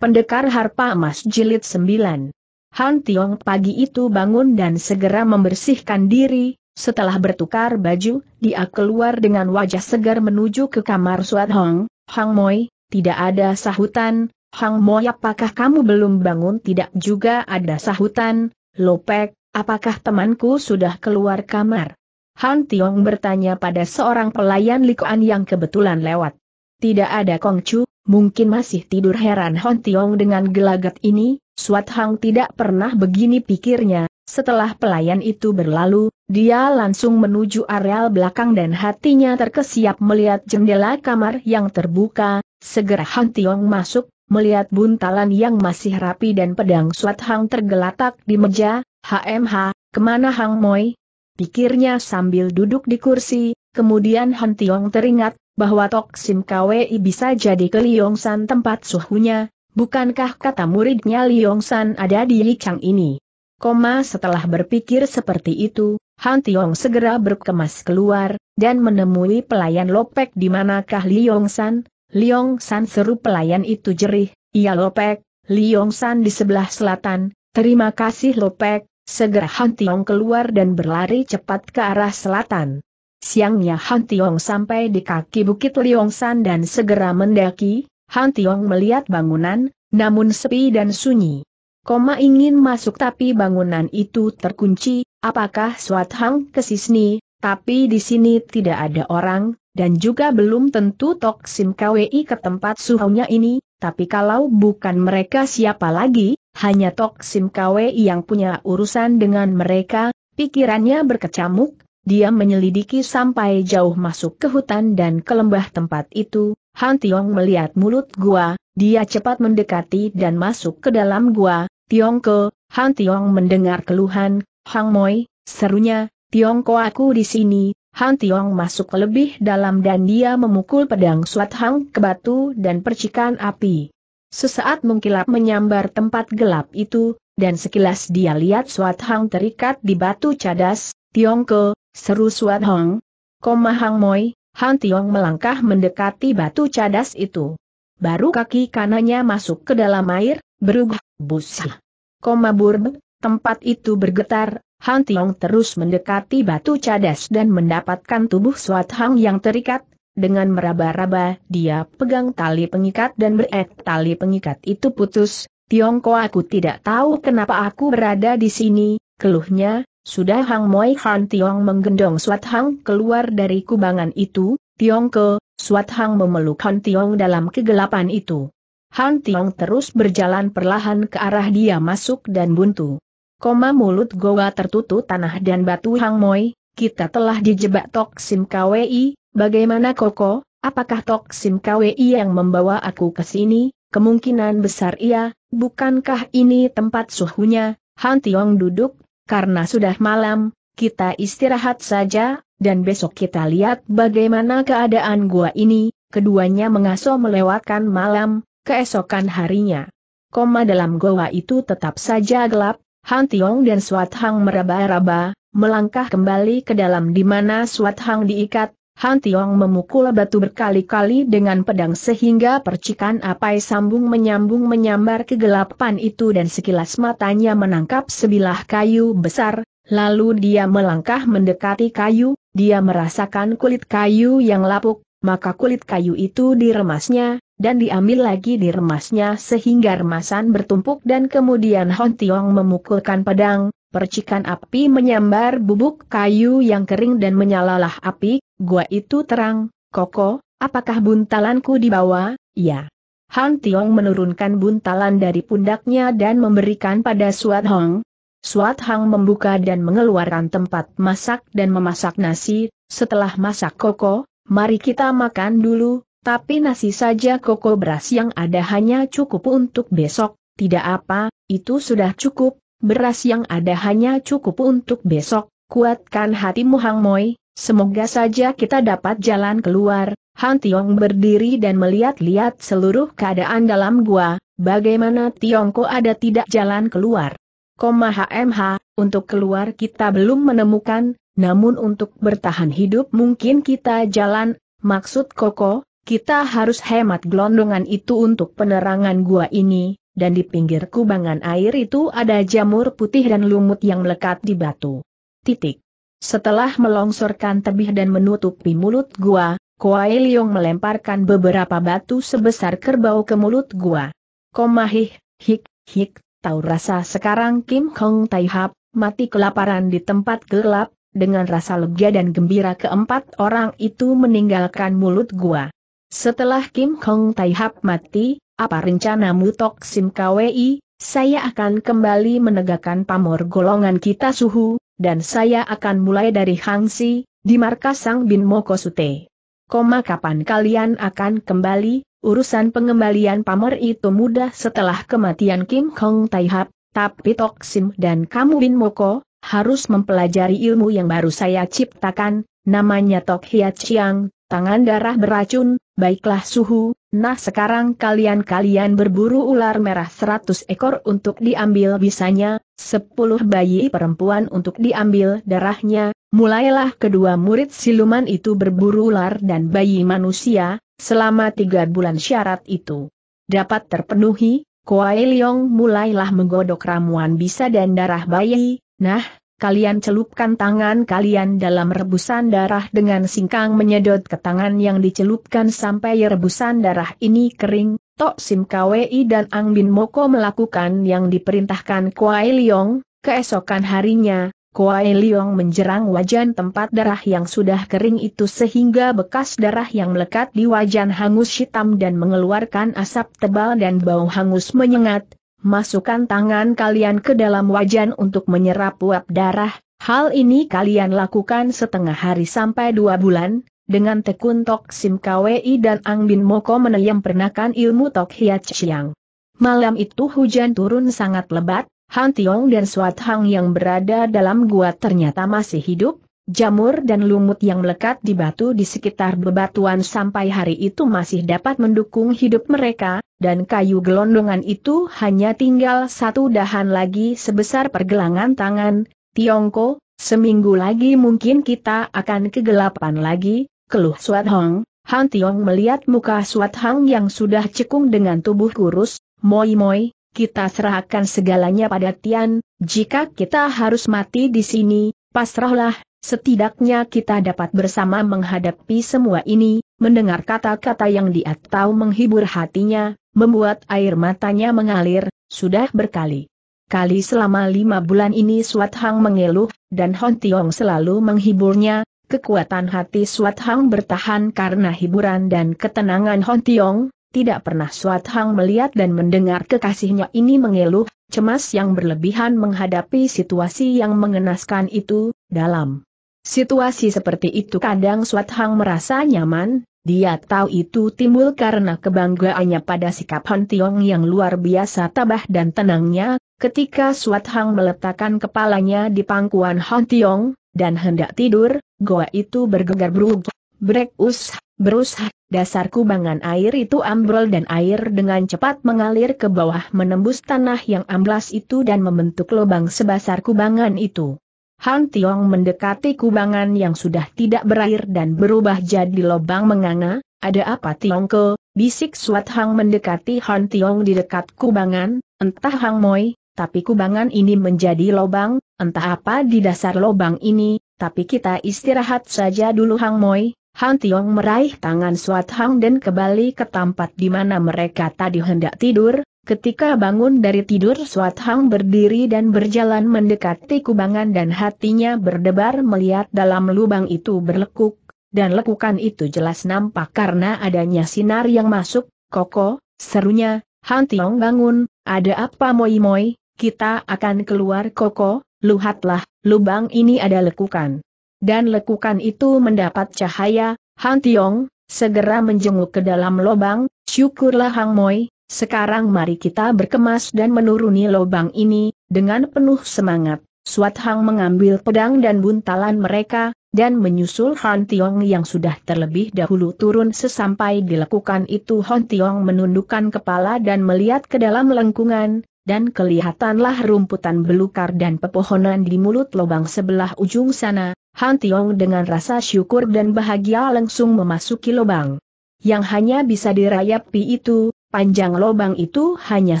Pendekar Harpa Emas Jilid 9 Han Tiong pagi itu bangun dan segera membersihkan diri, setelah bertukar baju, dia keluar dengan wajah segar menuju ke kamar Suat Hong, Hang Moi, tidak ada sahutan, Hang Moi apakah kamu belum bangun tidak juga ada sahutan, Lopek, apakah temanku sudah keluar kamar? Han Tiong bertanya pada seorang pelayan likuan yang kebetulan lewat. Tidak ada Kong Chu. Mungkin masih tidur heran Hon Tiong dengan gelagat ini, Suat Hang tidak pernah begini pikirnya, setelah pelayan itu berlalu, dia langsung menuju areal belakang dan hatinya terkesiap melihat jendela kamar yang terbuka, segera Hon Tiong masuk, melihat buntalan yang masih rapi dan pedang Suat Hang tergeletak di meja, HMH, kemana Hang Moi? Pikirnya sambil duduk di kursi, kemudian Han Tiong teringat bahwa Toksim Kwei bisa jadi ke Liongsan tempat suhunya, bukankah kata muridnya Liongsan ada di Yichang ini? Koma setelah berpikir seperti itu, Han Tiong segera berkemas keluar, dan menemui pelayan Lopek di manakah Liongsan, Liongsan seru pelayan itu jerih, iya Lopek, Liongsan di sebelah selatan, terima kasih Lopek, segera Han Tiong keluar dan berlari cepat ke arah selatan. Siangnya Han Tiong sampai di kaki bukit Liongsan dan segera mendaki, Han Tiong melihat bangunan, namun sepi dan sunyi. Koma ingin masuk tapi bangunan itu terkunci, apakah Suat Hang ke sini, tapi di sini tidak ada orang, dan juga belum tentu Tok Sim KWI ke tempat suhunya ini, tapi kalau bukan mereka siapa lagi, hanya Tok Sim KWI yang punya urusan dengan mereka, pikirannya berkecamuk, dia menyelidiki sampai jauh masuk ke hutan dan ke lembah tempat itu, Han Tiong melihat mulut gua, dia cepat mendekati dan masuk ke dalam gua, Tiong Tiongko, Han Tiong mendengar keluhan, Hang Moi, serunya, Tiong Tiongko aku di sini, Han Tiong masuk lebih dalam dan dia memukul pedang suat Hang ke batu dan percikan api. Sesaat mengkilap menyambar tempat gelap itu, dan sekilas dia lihat suat Hang terikat di batu cadas, Tiongko, seru Suat Hong. Koma Hang Moi, Han Tiong melangkah mendekati batu cadas itu. Baru kaki kanannya masuk ke dalam air, berubah, busa. Koma burb, tempat itu bergetar, Han Tiong terus mendekati batu cadas dan mendapatkan tubuh Suat Hang yang terikat, dengan meraba-raba, dia pegang tali pengikat dan berek tali pengikat itu putus. Tiongko aku tidak tahu kenapa aku berada di sini, keluhnya, sudah Hang Moi Han Tiong menggendong Swat Hang keluar dari kubangan itu, Tiong ke, Suat Hang memeluk Han Tiong dalam kegelapan itu. Han Tiong terus berjalan perlahan ke arah dia masuk dan buntu. Koma mulut goa tertutup tanah dan batu Hang Moi, kita telah dijebak Tok Sim KWI, bagaimana Koko, apakah Tok Sim KWI yang membawa aku ke sini, kemungkinan besar iya, bukankah ini tempat suhunya, Han Tiong duduk karena sudah malam, kita istirahat saja, dan besok kita lihat bagaimana keadaan gua ini, keduanya mengasuh melewatkan malam, keesokan harinya. Koma dalam goa itu tetap saja gelap, Han Tiong dan Swat Hang meraba-raba, melangkah kembali ke dalam di mana Suat Hang diikat, Han Tiong memukul batu berkali-kali dengan pedang sehingga percikan api sambung menyambung menyambar kegelapan itu dan sekilas matanya menangkap sebilah kayu besar, lalu dia melangkah mendekati kayu, dia merasakan kulit kayu yang lapuk, maka kulit kayu itu diremasnya, dan diambil lagi diremasnya sehingga remasan bertumpuk dan kemudian Han Tiong memukulkan pedang, Percikan api menyambar bubuk kayu yang kering dan menyalalah api, gua itu terang, koko, apakah buntalanku di bawah? Ya. Han Tiong menurunkan buntalan dari pundaknya dan memberikan pada Suat Hong. Suat Hong membuka dan mengeluarkan tempat masak dan memasak nasi, setelah masak koko, mari kita makan dulu, tapi nasi saja koko beras yang ada hanya cukup untuk besok, tidak apa, itu sudah cukup, beras yang ada hanya cukup untuk besok, kuatkan hatimu Hang Moi, semoga saja kita dapat jalan keluar. Han Tiong berdiri dan melihat-lihat seluruh keadaan dalam gua, bagaimana Tiongko ada tidak jalan keluar. Koma HMH, untuk keluar kita belum menemukan, namun untuk bertahan hidup mungkin kita jalan, maksud Koko, kita harus hemat gelondongan itu untuk penerangan gua ini, dan di pinggir kubangan air itu ada jamur putih dan lumut yang melekat di batu. Titik. Setelah melongsorkan tebih dan menutupi mulut gua, Kuai Liong melemparkan beberapa batu sebesar kerbau ke mulut gua. Komahih, hik, hik, tahu rasa sekarang Kim Kong Taihap, mati kelaparan di tempat gelap, dengan rasa lega dan gembira keempat orang itu meninggalkan mulut gua. Setelah Kim Kong Taihap mati, apa rencanamu Tok Sim Kwi? Saya akan kembali menegakkan pamor golongan kita suhu, dan saya akan mulai dari Hangsi, di markas Sang Bin Mokosute. Koma kapan kalian akan kembali, urusan pengembalian pamor itu mudah setelah kematian Kim Kong Taihap, tapi Tok Sim dan kamu Bin Moko, harus mempelajari ilmu yang baru saya ciptakan, namanya Tok Hiat Chiang, tangan darah beracun, baiklah suhu, Nah sekarang kalian-kalian berburu ular merah 100 ekor untuk diambil bisanya, sepuluh bayi perempuan untuk diambil darahnya, mulailah kedua murid siluman itu berburu ular dan bayi manusia, selama tiga bulan syarat itu. Dapat terpenuhi, Kuai Liong mulailah menggodok ramuan bisa dan darah bayi, nah, kalian celupkan tangan kalian dalam rebusan darah dengan singkang menyedot ke tangan yang dicelupkan sampai rebusan darah ini kering, Tok Sim Kwei dan Ang Bin Moko melakukan yang diperintahkan Kuai Liong, keesokan harinya, Kuai Liong menjerang wajan tempat darah yang sudah kering itu sehingga bekas darah yang melekat di wajan hangus hitam dan mengeluarkan asap tebal dan bau hangus menyengat, Masukkan tangan kalian ke dalam wajan untuk menyerap uap darah, hal ini kalian lakukan setengah hari sampai dua bulan, dengan tekun Tok Sim Kwei dan Ang Bin Moko pernakan ilmu Tok Hiat Chiang. Malam itu hujan turun sangat lebat, Han Tiong dan Suat Hang yang berada dalam gua ternyata masih hidup, Jamur dan lumut yang melekat di batu di sekitar bebatuan sampai hari itu masih dapat mendukung hidup mereka, dan kayu gelondongan itu hanya tinggal satu dahan lagi sebesar pergelangan tangan, Tiongko, seminggu lagi mungkin kita akan kegelapan lagi, keluh Suat Hong. Han Tiong melihat muka Suat Hang yang sudah cekung dengan tubuh kurus, moi-moi, kita serahkan segalanya pada Tian, jika kita harus mati di sini, pasrahlah, Setidaknya kita dapat bersama menghadapi semua ini, mendengar kata-kata yang dia tahu menghibur hatinya, membuat air matanya mengalir, sudah berkali. Kali selama lima bulan ini Swat Hang mengeluh, dan Hon Tiong selalu menghiburnya, kekuatan hati Swat Hang bertahan karena hiburan dan ketenangan Hon Tiong, tidak pernah Suat Hang melihat dan mendengar kekasihnya ini mengeluh, cemas yang berlebihan menghadapi situasi yang mengenaskan itu, dalam Situasi seperti itu kadang Suat Hang merasa nyaman, dia tahu itu timbul karena kebanggaannya pada sikap Han Tiong yang luar biasa tabah dan tenangnya, ketika Suat Hang meletakkan kepalanya di pangkuan Han Tiong, dan hendak tidur, goa itu bergegar berug, brek us, berus, dasar kubangan air itu ambrol dan air dengan cepat mengalir ke bawah menembus tanah yang amblas itu dan membentuk lubang sebesar kubangan itu. Han Tiong mendekati kubangan yang sudah tidak berair dan berubah jadi lobang menganga, ada apa ke, bisik Suat Hang mendekati Han Tiong di dekat kubangan, entah Hang Moi, tapi kubangan ini menjadi lobang, entah apa di dasar lobang ini, tapi kita istirahat saja dulu Hang Moi, Han Tiong meraih tangan Suat Hang dan kembali ke tempat di mana mereka tadi hendak tidur, ketika bangun dari tidur Suat Hang berdiri dan berjalan mendekati kubangan dan hatinya berdebar melihat dalam lubang itu berlekuk, dan lekukan itu jelas nampak karena adanya sinar yang masuk, koko, serunya, Han Tiong bangun, ada apa moi-moi, kita akan keluar koko, luhatlah, lubang ini ada lekukan dan lekukan itu mendapat cahaya, Han Tiong, segera menjenguk ke dalam lubang, syukurlah Hang Moi, sekarang mari kita berkemas dan menuruni lubang ini, dengan penuh semangat. Suat Hang mengambil pedang dan buntalan mereka, dan menyusul Han Tiong yang sudah terlebih dahulu turun sesampai dilakukan itu Han Tiong menundukkan kepala dan melihat ke dalam lengkungan, dan kelihatanlah rumputan belukar dan pepohonan di mulut lubang sebelah ujung sana, Han Tiong dengan rasa syukur dan bahagia langsung memasuki lubang. Yang hanya bisa dirayapi itu, panjang lubang itu hanya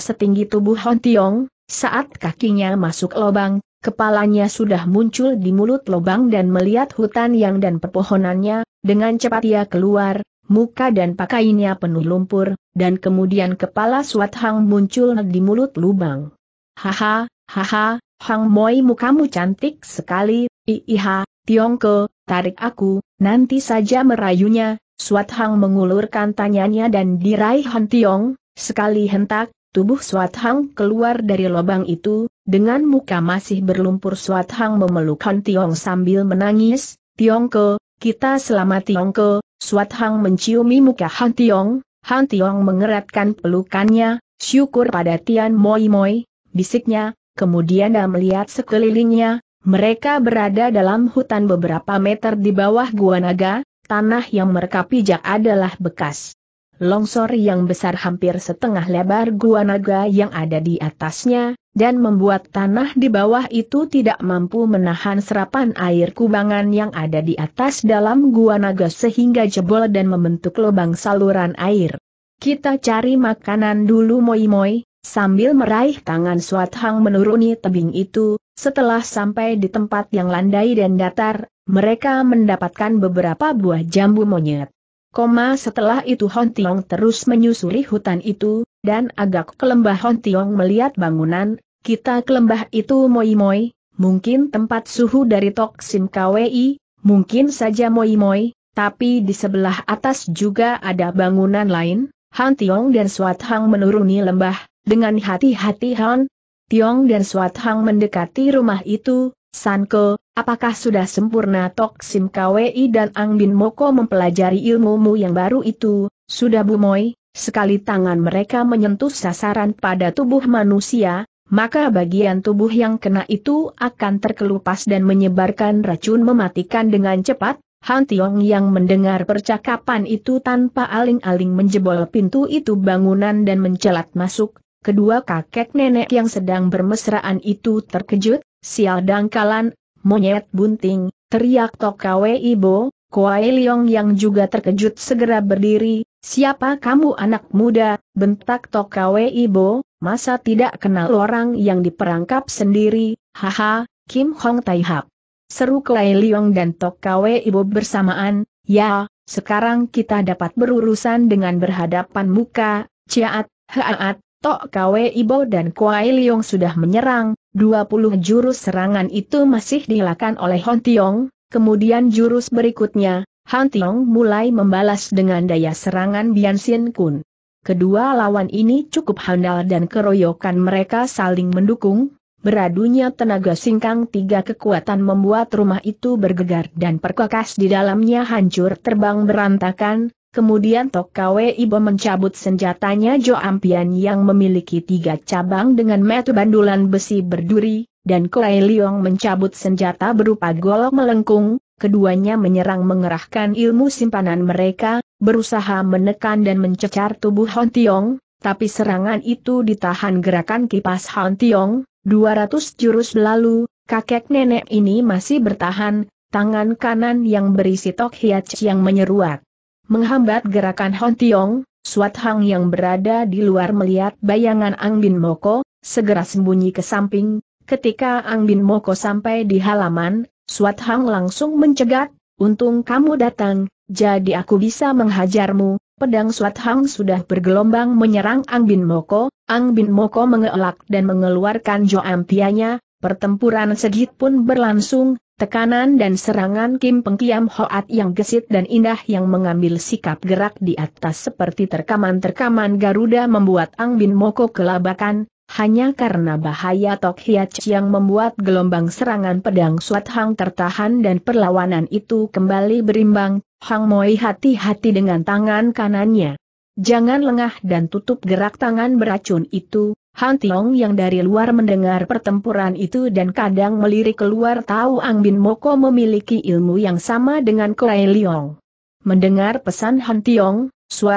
setinggi tubuh Han Tiong, saat kakinya masuk lubang, kepalanya sudah muncul di mulut lubang dan melihat hutan yang dan pepohonannya, dengan cepat ia keluar, muka dan pakainya penuh lumpur, dan kemudian kepala Suat Hang muncul di mulut lubang. Haha, haha, Hang Moi mukamu cantik sekali, iiha, Tiongko, tarik aku, nanti saja merayunya, Swat Hang mengulurkan tanyanya dan diraih Han Tiong, sekali hentak, tubuh Swat Hang keluar dari lubang itu, dengan muka masih berlumpur Swat Hang memeluk Han Tiong sambil menangis, Tiongko, kita selamat. Tiongko, Swat Hang menciumi muka Han Tiong, Han Tiong mengeratkan pelukannya, syukur pada Tian Moi Moi, bisiknya, kemudian dia melihat sekelilingnya, mereka berada dalam hutan beberapa meter di bawah gua naga, tanah yang mereka pijak adalah bekas. Longsor yang besar hampir setengah lebar gua naga yang ada di atasnya, dan membuat tanah di bawah itu tidak mampu menahan serapan air kubangan yang ada di atas dalam gua naga sehingga jebol dan membentuk lubang saluran air. Kita cari makanan dulu moi-moi, Sambil meraih tangan Suat Hang menuruni tebing itu, setelah sampai di tempat yang landai dan datar, mereka mendapatkan beberapa buah jambu monyet. Koma setelah itu Hon Tiong terus menyusuri hutan itu, dan agak ke lembah Hon Tiong melihat bangunan, kita ke lembah itu moi-moi, mungkin tempat suhu dari toksin KWI, mungkin saja moi-moi, tapi di sebelah atas juga ada bangunan lain, Han Tiong dan Suat Hang menuruni lembah, dengan hati-hati Han, Tiong dan Swat Hang mendekati rumah itu, Sanko, apakah sudah sempurna Tok Sim Kwei dan Ang Bin Moko mempelajari ilmumu yang baru itu, sudah bu Bumoy, sekali tangan mereka menyentuh sasaran pada tubuh manusia, maka bagian tubuh yang kena itu akan terkelupas dan menyebarkan racun mematikan dengan cepat. Han Tiong yang mendengar percakapan itu tanpa aling-aling menjebol pintu itu bangunan dan mencelat masuk, Kedua kakek nenek yang sedang bermesraan itu terkejut, sial dangkalan, monyet bunting, teriak Tokawe Ibo, Koai Leong yang juga terkejut segera berdiri, siapa kamu anak muda, bentak Tokawe Ibo, masa tidak kenal orang yang diperangkap sendiri, haha, Kim Hong Tai Hap. Seru Kuai Leong dan Tokawe Ibo bersamaan, ya, sekarang kita dapat berurusan dengan berhadapan muka, ciaat, haat, Tok Kwe Ibo dan Kuai Liong sudah menyerang, 20 jurus serangan itu masih dilakukan oleh Hon Tiong, kemudian jurus berikutnya, Han Tiong mulai membalas dengan daya serangan Bian Sin Kun. Kedua lawan ini cukup handal dan keroyokan mereka saling mendukung, Beradunya tenaga singkang tiga kekuatan membuat rumah itu bergegar dan perkakas di dalamnya hancur terbang berantakan, Kemudian Tok Kwe Ibo mencabut senjatanya Jo Ampian yang memiliki tiga cabang dengan metu bandulan besi berduri, dan Kwe Liong mencabut senjata berupa golok melengkung, keduanya menyerang mengerahkan ilmu simpanan mereka, berusaha menekan dan mencecar tubuh Hon Tiong, tapi serangan itu ditahan gerakan kipas Hon Tiong, 200 jurus lalu, kakek nenek ini masih bertahan, tangan kanan yang berisi tok hiat yang menyeruak. Menghambat gerakan Hon Tiong, Suat Hang yang berada di luar melihat bayangan Ang Bin Moko, segera sembunyi ke samping. Ketika Ang Bin Moko sampai di halaman, Suat Hang langsung mencegat, untung kamu datang, jadi aku bisa menghajarmu. Pedang Suat Hang sudah bergelombang menyerang Ang Bin Moko, Ang Bin Moko mengelak dan mengeluarkan joampianya, Pertempuran segit pun berlangsung, tekanan dan serangan Kim Pengkiam Hoat yang gesit dan indah yang mengambil sikap gerak di atas seperti terkaman-terkaman Garuda membuat Ang Bin Moko kelabakan, hanya karena bahaya Tok Hiat yang membuat gelombang serangan pedang Suat Hang tertahan dan perlawanan itu kembali berimbang, Hang Moi hati-hati dengan tangan kanannya. Jangan lengah dan tutup gerak tangan beracun itu, Han Tiong yang dari luar mendengar pertempuran itu dan kadang melirik keluar tahu Ang Bin Moko memiliki ilmu yang sama dengan Kuei Liong. Mendengar pesan Han Tiong,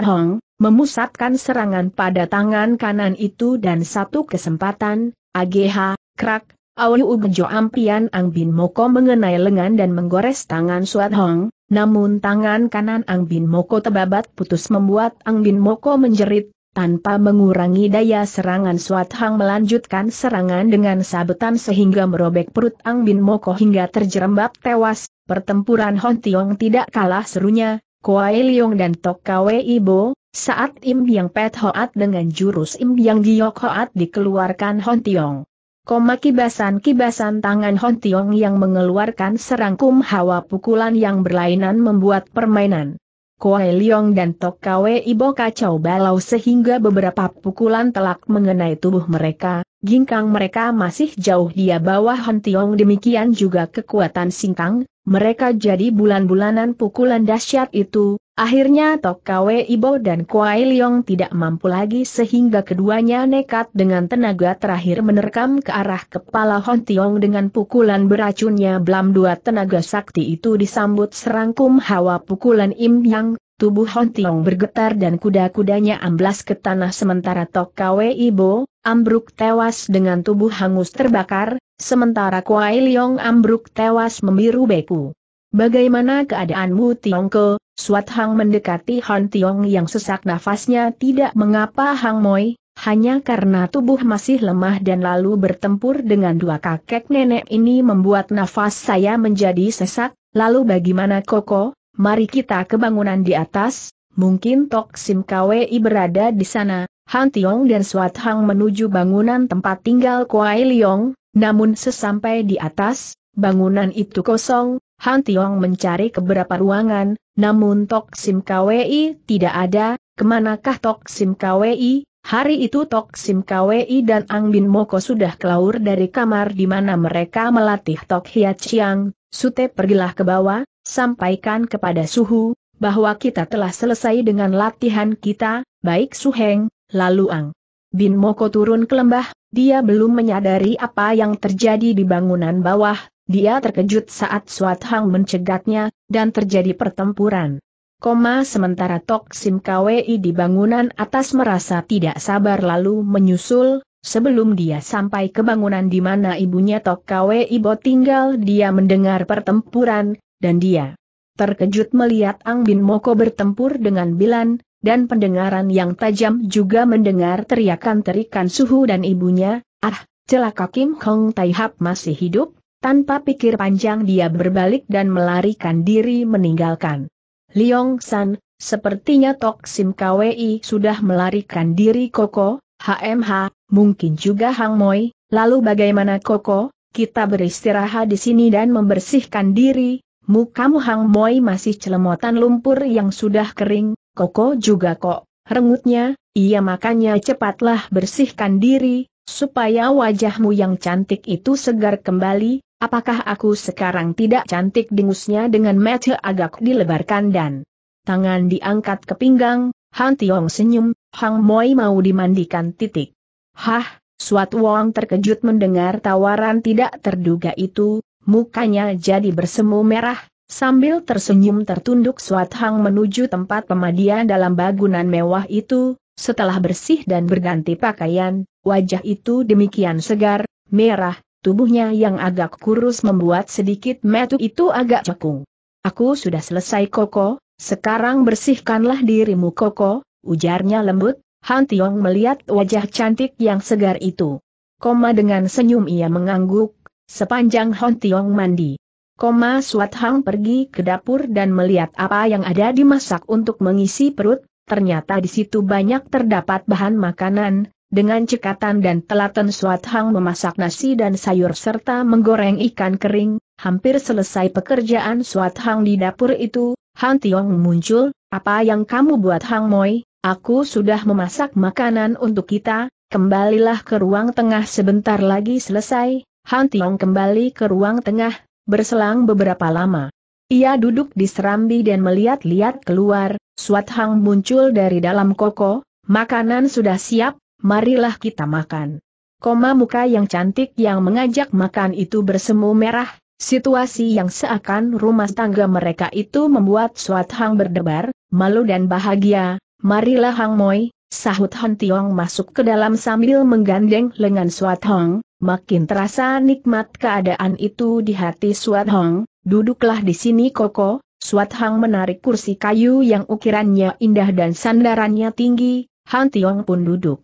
Hong memusatkan serangan pada tangan kanan itu dan satu kesempatan, AGH, krak, Awu Ubejo Ampian Ang Bin Moko mengenai lengan dan menggores tangan Hong, namun tangan kanan Ang Bin Moko tebabat putus membuat Ang Bin Moko menjerit tanpa mengurangi daya serangan Suat Hang melanjutkan serangan dengan sabetan sehingga merobek perut Ang Bin Moko hingga terjerembab tewas, pertempuran Hon Tiong tidak kalah serunya, Kuai Leong dan Tok Kwe Ibo, saat Im Yang Pet Hoat dengan jurus Im Yang Giok Hoat dikeluarkan Hon Tiong. Koma kibasan-kibasan tangan Hon Tiong yang mengeluarkan serangkum hawa pukulan yang berlainan membuat permainan Kuai Leong dan Tok Kwe Ibo kacau balau sehingga beberapa pukulan telak mengenai tubuh mereka, ginkang mereka masih jauh dia bawah Hontiong demikian juga kekuatan singkang, mereka jadi bulan-bulanan pukulan dahsyat itu, Akhirnya Tok Kwe Ibo dan Kuai Leong tidak mampu lagi sehingga keduanya nekat dengan tenaga terakhir menerkam ke arah kepala Hon Tiong dengan pukulan beracunnya belam dua tenaga sakti itu disambut serangkum hawa pukulan Im Yang, tubuh Hon Tiong bergetar dan kuda-kudanya amblas ke tanah sementara Tok Kwe Ibo, ambruk tewas dengan tubuh hangus terbakar, sementara Kuai Leong ambruk tewas membiru beku. Bagaimana keadaanmu Tiongko? Suat Hang mendekati Han Tiong yang sesak nafasnya tidak mengapa Hang Moi, hanya karena tubuh masih lemah dan lalu bertempur dengan dua kakek nenek ini membuat nafas saya menjadi sesak, lalu bagaimana Koko, mari kita ke bangunan di atas, mungkin Tok Sim Kwei berada di sana, Han Tiong dan Suat Hang menuju bangunan tempat tinggal Kuai Liong, namun sesampai di atas, bangunan itu kosong, Han Tiong mencari ke beberapa ruangan, namun Tok Sim KWI tidak ada, kemanakah Tok Sim KWI? Hari itu Tok Sim KWI dan Ang Bin Moko sudah keluar dari kamar di mana mereka melatih Tok Hiat Chiang, Sute pergilah ke bawah, sampaikan kepada Suhu, bahwa kita telah selesai dengan latihan kita, baik Suheng, lalu Ang. Bin Moko turun ke lembah, dia belum menyadari apa yang terjadi di bangunan bawah, dia terkejut saat Suat Hang mencegatnya, dan terjadi pertempuran. Koma sementara Tok Sim KWI di bangunan atas merasa tidak sabar lalu menyusul, sebelum dia sampai ke bangunan di mana ibunya Tok KWI Bo tinggal dia mendengar pertempuran, dan dia terkejut melihat Ang Bin Moko bertempur dengan Bilan, dan pendengaran yang tajam juga mendengar teriakan terikan suhu dan ibunya, ah, celaka Kim Kong Taihap masih hidup, tanpa pikir panjang dia berbalik dan melarikan diri meninggalkan. Liong San, sepertinya Tok Sim Kwei sudah melarikan diri Koko, HMH, mungkin juga Hang Moi, lalu bagaimana Koko, kita beristirahat di sini dan membersihkan diri, mukamu Hang Moi masih celemotan lumpur yang sudah kering, Koko juga kok, rengutnya, iya makanya cepatlah bersihkan diri, Supaya wajahmu yang cantik itu segar kembali, apakah aku sekarang tidak cantik dengusnya dengan mata agak dilebarkan dan tangan diangkat ke pinggang, Han Tiong senyum, Hang Moi mau dimandikan titik. Hah, Suat Wong terkejut mendengar tawaran tidak terduga itu, mukanya jadi bersemu merah, Sambil tersenyum tertunduk Suat Hang menuju tempat pemadian dalam bangunan mewah itu, setelah bersih dan berganti pakaian, Wajah itu demikian segar, merah, tubuhnya yang agak kurus membuat sedikit metu itu agak cekung. Aku sudah selesai Koko, sekarang bersihkanlah dirimu Koko, ujarnya lembut, Han Tiong melihat wajah cantik yang segar itu. Koma dengan senyum ia mengangguk, sepanjang Han Tiong mandi. Koma Suat Hang pergi ke dapur dan melihat apa yang ada dimasak untuk mengisi perut, ternyata di situ banyak terdapat bahan makanan, dengan cekatan dan telaten Suat Hang memasak nasi dan sayur serta menggoreng ikan kering, hampir selesai pekerjaan Suat Hang di dapur itu, Han Tiong muncul, apa yang kamu buat Hang Moi, aku sudah memasak makanan untuk kita, kembalilah ke ruang tengah sebentar lagi selesai, Han Tiong kembali ke ruang tengah, berselang beberapa lama. Ia duduk di serambi dan melihat-lihat keluar, Suat Hang muncul dari dalam koko, makanan sudah siap, marilah kita makan. Koma muka yang cantik yang mengajak makan itu bersemu merah, situasi yang seakan rumah tangga mereka itu membuat Suat Hang berdebar, malu dan bahagia, marilah Hang Moi, sahut Han Tiong masuk ke dalam sambil menggandeng lengan Suat Hang, makin terasa nikmat keadaan itu di hati Suat Hang, duduklah di sini Koko, Suat Hang menarik kursi kayu yang ukirannya indah dan sandarannya tinggi, Han Tiong pun duduk.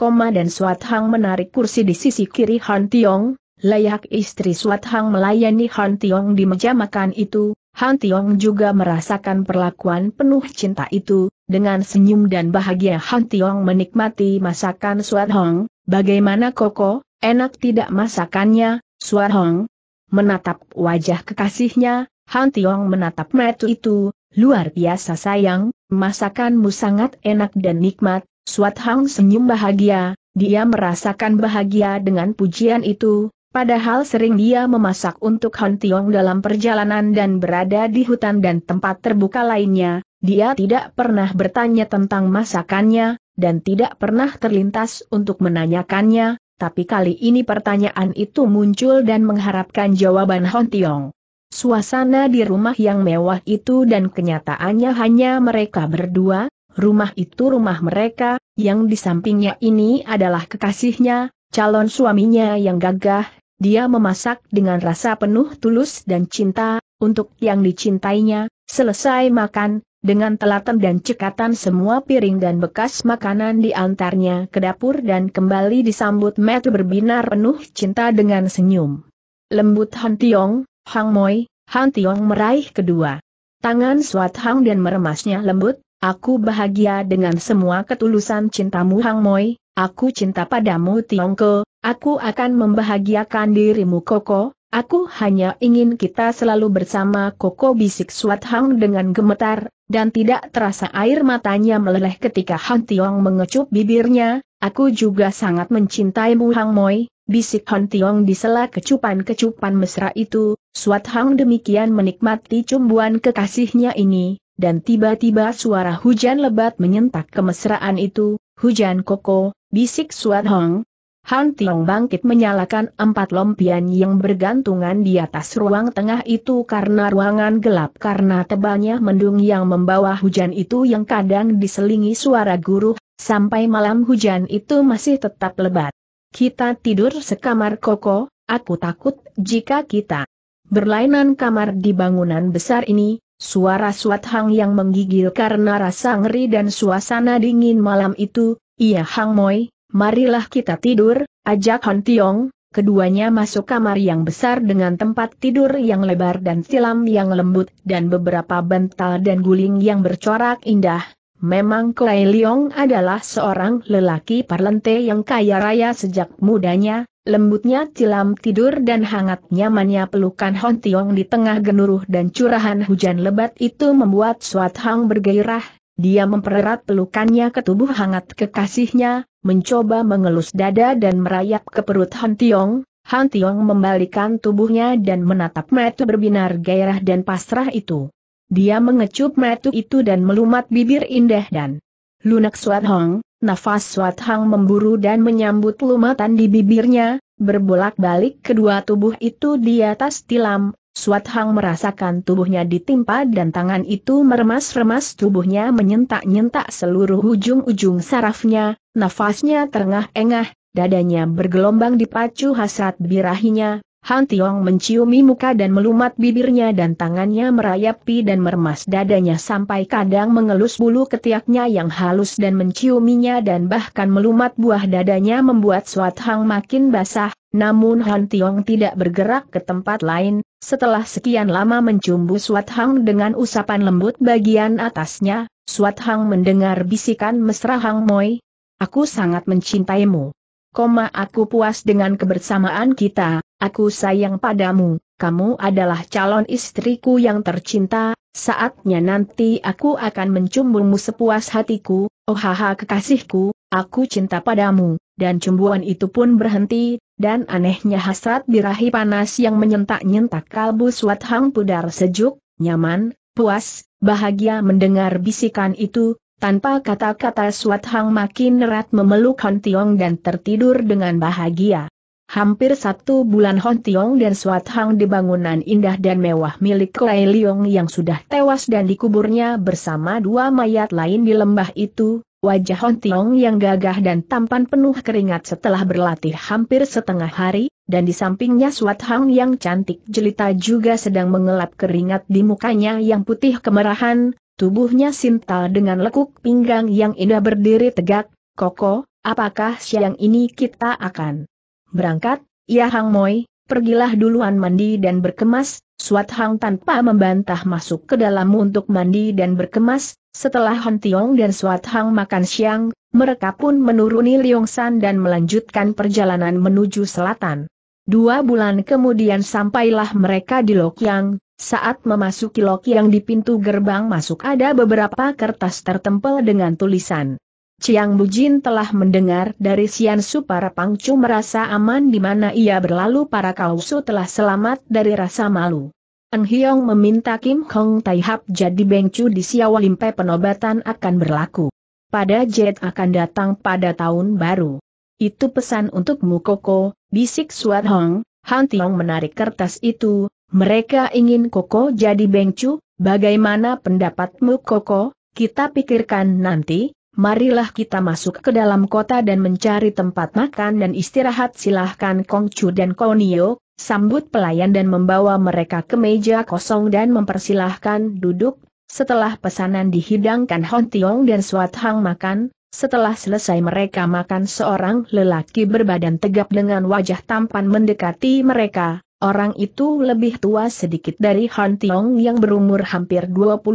Koma dan Suat Hang menarik kursi di sisi kiri Han Tiong, layak istri Suat Hang melayani Han Tiong di meja makan itu, Han Tiong juga merasakan perlakuan penuh cinta itu, dengan senyum dan bahagia Han Tiong menikmati masakan Suat Hang, bagaimana koko, enak tidak masakannya, Suat Hang? Menatap wajah kekasihnya, Han Tiong menatap metu itu, luar biasa sayang, masakanmu sangat enak dan nikmat, Suat Hang senyum bahagia, dia merasakan bahagia dengan pujian itu, padahal sering dia memasak untuk Han Tiong dalam perjalanan dan berada di hutan dan tempat terbuka lainnya, dia tidak pernah bertanya tentang masakannya, dan tidak pernah terlintas untuk menanyakannya, tapi kali ini pertanyaan itu muncul dan mengharapkan jawaban Han Tiong. Suasana di rumah yang mewah itu dan kenyataannya hanya mereka berdua, rumah itu rumah mereka, yang di sampingnya ini adalah kekasihnya, calon suaminya yang gagah, dia memasak dengan rasa penuh tulus dan cinta, untuk yang dicintainya, selesai makan, dengan telaten dan cekatan semua piring dan bekas makanan diantarnya ke dapur dan kembali disambut metu berbinar penuh cinta dengan senyum. Lembut Han Tiong, Hang Moi, Han Tiong meraih kedua. Tangan Swat Hang dan meremasnya lembut, Aku bahagia dengan semua ketulusan cintamu Hang Moi, aku cinta padamu Tiongko, aku akan membahagiakan dirimu Koko, aku hanya ingin kita selalu bersama Koko bisik Suat Hang dengan gemetar, dan tidak terasa air matanya meleleh ketika Han Tiong mengecup bibirnya, aku juga sangat mencintaimu Hang Moi, bisik Han Tiong di sela kecupan-kecupan mesra itu, Suat Hang demikian menikmati cumbuan kekasihnya ini, dan tiba-tiba suara hujan lebat menyentak kemesraan itu, hujan koko, bisik Suat Hong. Han Tiong bangkit menyalakan empat lompian yang bergantungan di atas ruang tengah itu karena ruangan gelap karena tebalnya mendung yang membawa hujan itu yang kadang diselingi suara guruh, sampai malam hujan itu masih tetap lebat. Kita tidur sekamar koko, aku takut jika kita berlainan kamar di bangunan besar ini, Suara Suat Hang yang menggigil karena rasa ngeri dan suasana dingin malam itu, iya Hang Moi, marilah kita tidur, ajak Han Tiong, keduanya masuk kamar yang besar dengan tempat tidur yang lebar dan silam yang lembut dan beberapa bantal dan guling yang bercorak indah. Memang Klai Leong adalah seorang lelaki parlente yang kaya raya sejak mudanya, lembutnya cilam tidur dan hangat nyamannya pelukan Hon Tiong di tengah genuruh dan curahan hujan lebat itu membuat Suat Hang bergairah, dia mempererat pelukannya ke tubuh hangat kekasihnya, mencoba mengelus dada dan merayap ke perut Han Tiong. Han Tiong membalikan tubuhnya dan menatap metu berbinar gairah dan pasrah itu. Dia mengecup metu itu dan melumat bibir indah dan lunak Suat Hong, Nafas Suat Hang memburu dan menyambut lumatan di bibirnya, berbolak-balik kedua tubuh itu di atas tilam, Suat Hang merasakan tubuhnya ditimpa dan tangan itu meremas-remas tubuhnya menyentak-nyentak seluruh ujung-ujung sarafnya, nafasnya terengah-engah, dadanya bergelombang dipacu hasrat birahinya, Han Tiong menciumi muka dan melumat bibirnya dan tangannya merayapi dan meremas dadanya sampai kadang mengelus bulu ketiaknya yang halus dan menciuminya dan bahkan melumat buah dadanya membuat Swat Hang makin basah, namun Han Tiong tidak bergerak ke tempat lain, setelah sekian lama mencumbu Swat Hang dengan usapan lembut bagian atasnya, Swat Hang mendengar bisikan mesra Hang Moi, Aku sangat mencintaimu. Koma aku puas dengan kebersamaan kita, aku sayang padamu, kamu adalah calon istriku yang tercinta, saatnya nanti aku akan mencumbumu sepuas hatiku, oh haha kekasihku, aku cinta padamu, dan cumbuan itu pun berhenti, dan anehnya hasrat birahi panas yang menyentak-nyentak kalbu suat hang pudar sejuk, nyaman, puas, bahagia mendengar bisikan itu, tanpa kata-kata Suat Hang makin erat memeluk Hon Tiong dan tertidur dengan bahagia. Hampir satu bulan Hon Tiong dan Suat Hang di bangunan indah dan mewah milik Lai Leong yang sudah tewas dan dikuburnya bersama dua mayat lain di lembah itu, wajah Hon Tiong yang gagah dan tampan penuh keringat setelah berlatih hampir setengah hari, dan di sampingnya Suat Hang yang cantik jelita juga sedang mengelap keringat di mukanya yang putih kemerahan, Tubuhnya sintal dengan lekuk pinggang yang indah berdiri tegak, Koko, apakah siang ini kita akan berangkat? Ya Hang Moi, pergilah duluan mandi dan berkemas, Suat Hang tanpa membantah masuk ke dalam untuk mandi dan berkemas, setelah Hon Tiong dan Suat Hang makan siang, mereka pun menuruni Liong San dan melanjutkan perjalanan menuju selatan. Dua bulan kemudian sampailah mereka di Lokyang, saat memasuki Lokyang di pintu gerbang masuk ada beberapa kertas tertempel dengan tulisan. Chiang Bujin telah mendengar dari Sian Su para pangcu merasa aman di mana ia berlalu para kausu telah selamat dari rasa malu. Eng Hiong meminta Kim Hong Tai Hap jadi bengcu di Siawalimpe penobatan akan berlaku. Pada jet akan datang pada tahun baru. Itu pesan untukmu Koko, bisik Suat Hong, Han Tiong menarik kertas itu, mereka ingin Koko jadi bengcu, bagaimana pendapatmu Koko, kita pikirkan nanti, marilah kita masuk ke dalam kota dan mencari tempat makan dan istirahat silahkan Kong Chu dan Nio, sambut pelayan dan membawa mereka ke meja kosong dan mempersilahkan duduk, setelah pesanan dihidangkan Hon Tiong dan Suat Hang makan, setelah selesai mereka makan seorang lelaki berbadan tegap dengan wajah tampan mendekati mereka, orang itu lebih tua sedikit dari Han Tiong yang berumur hampir 25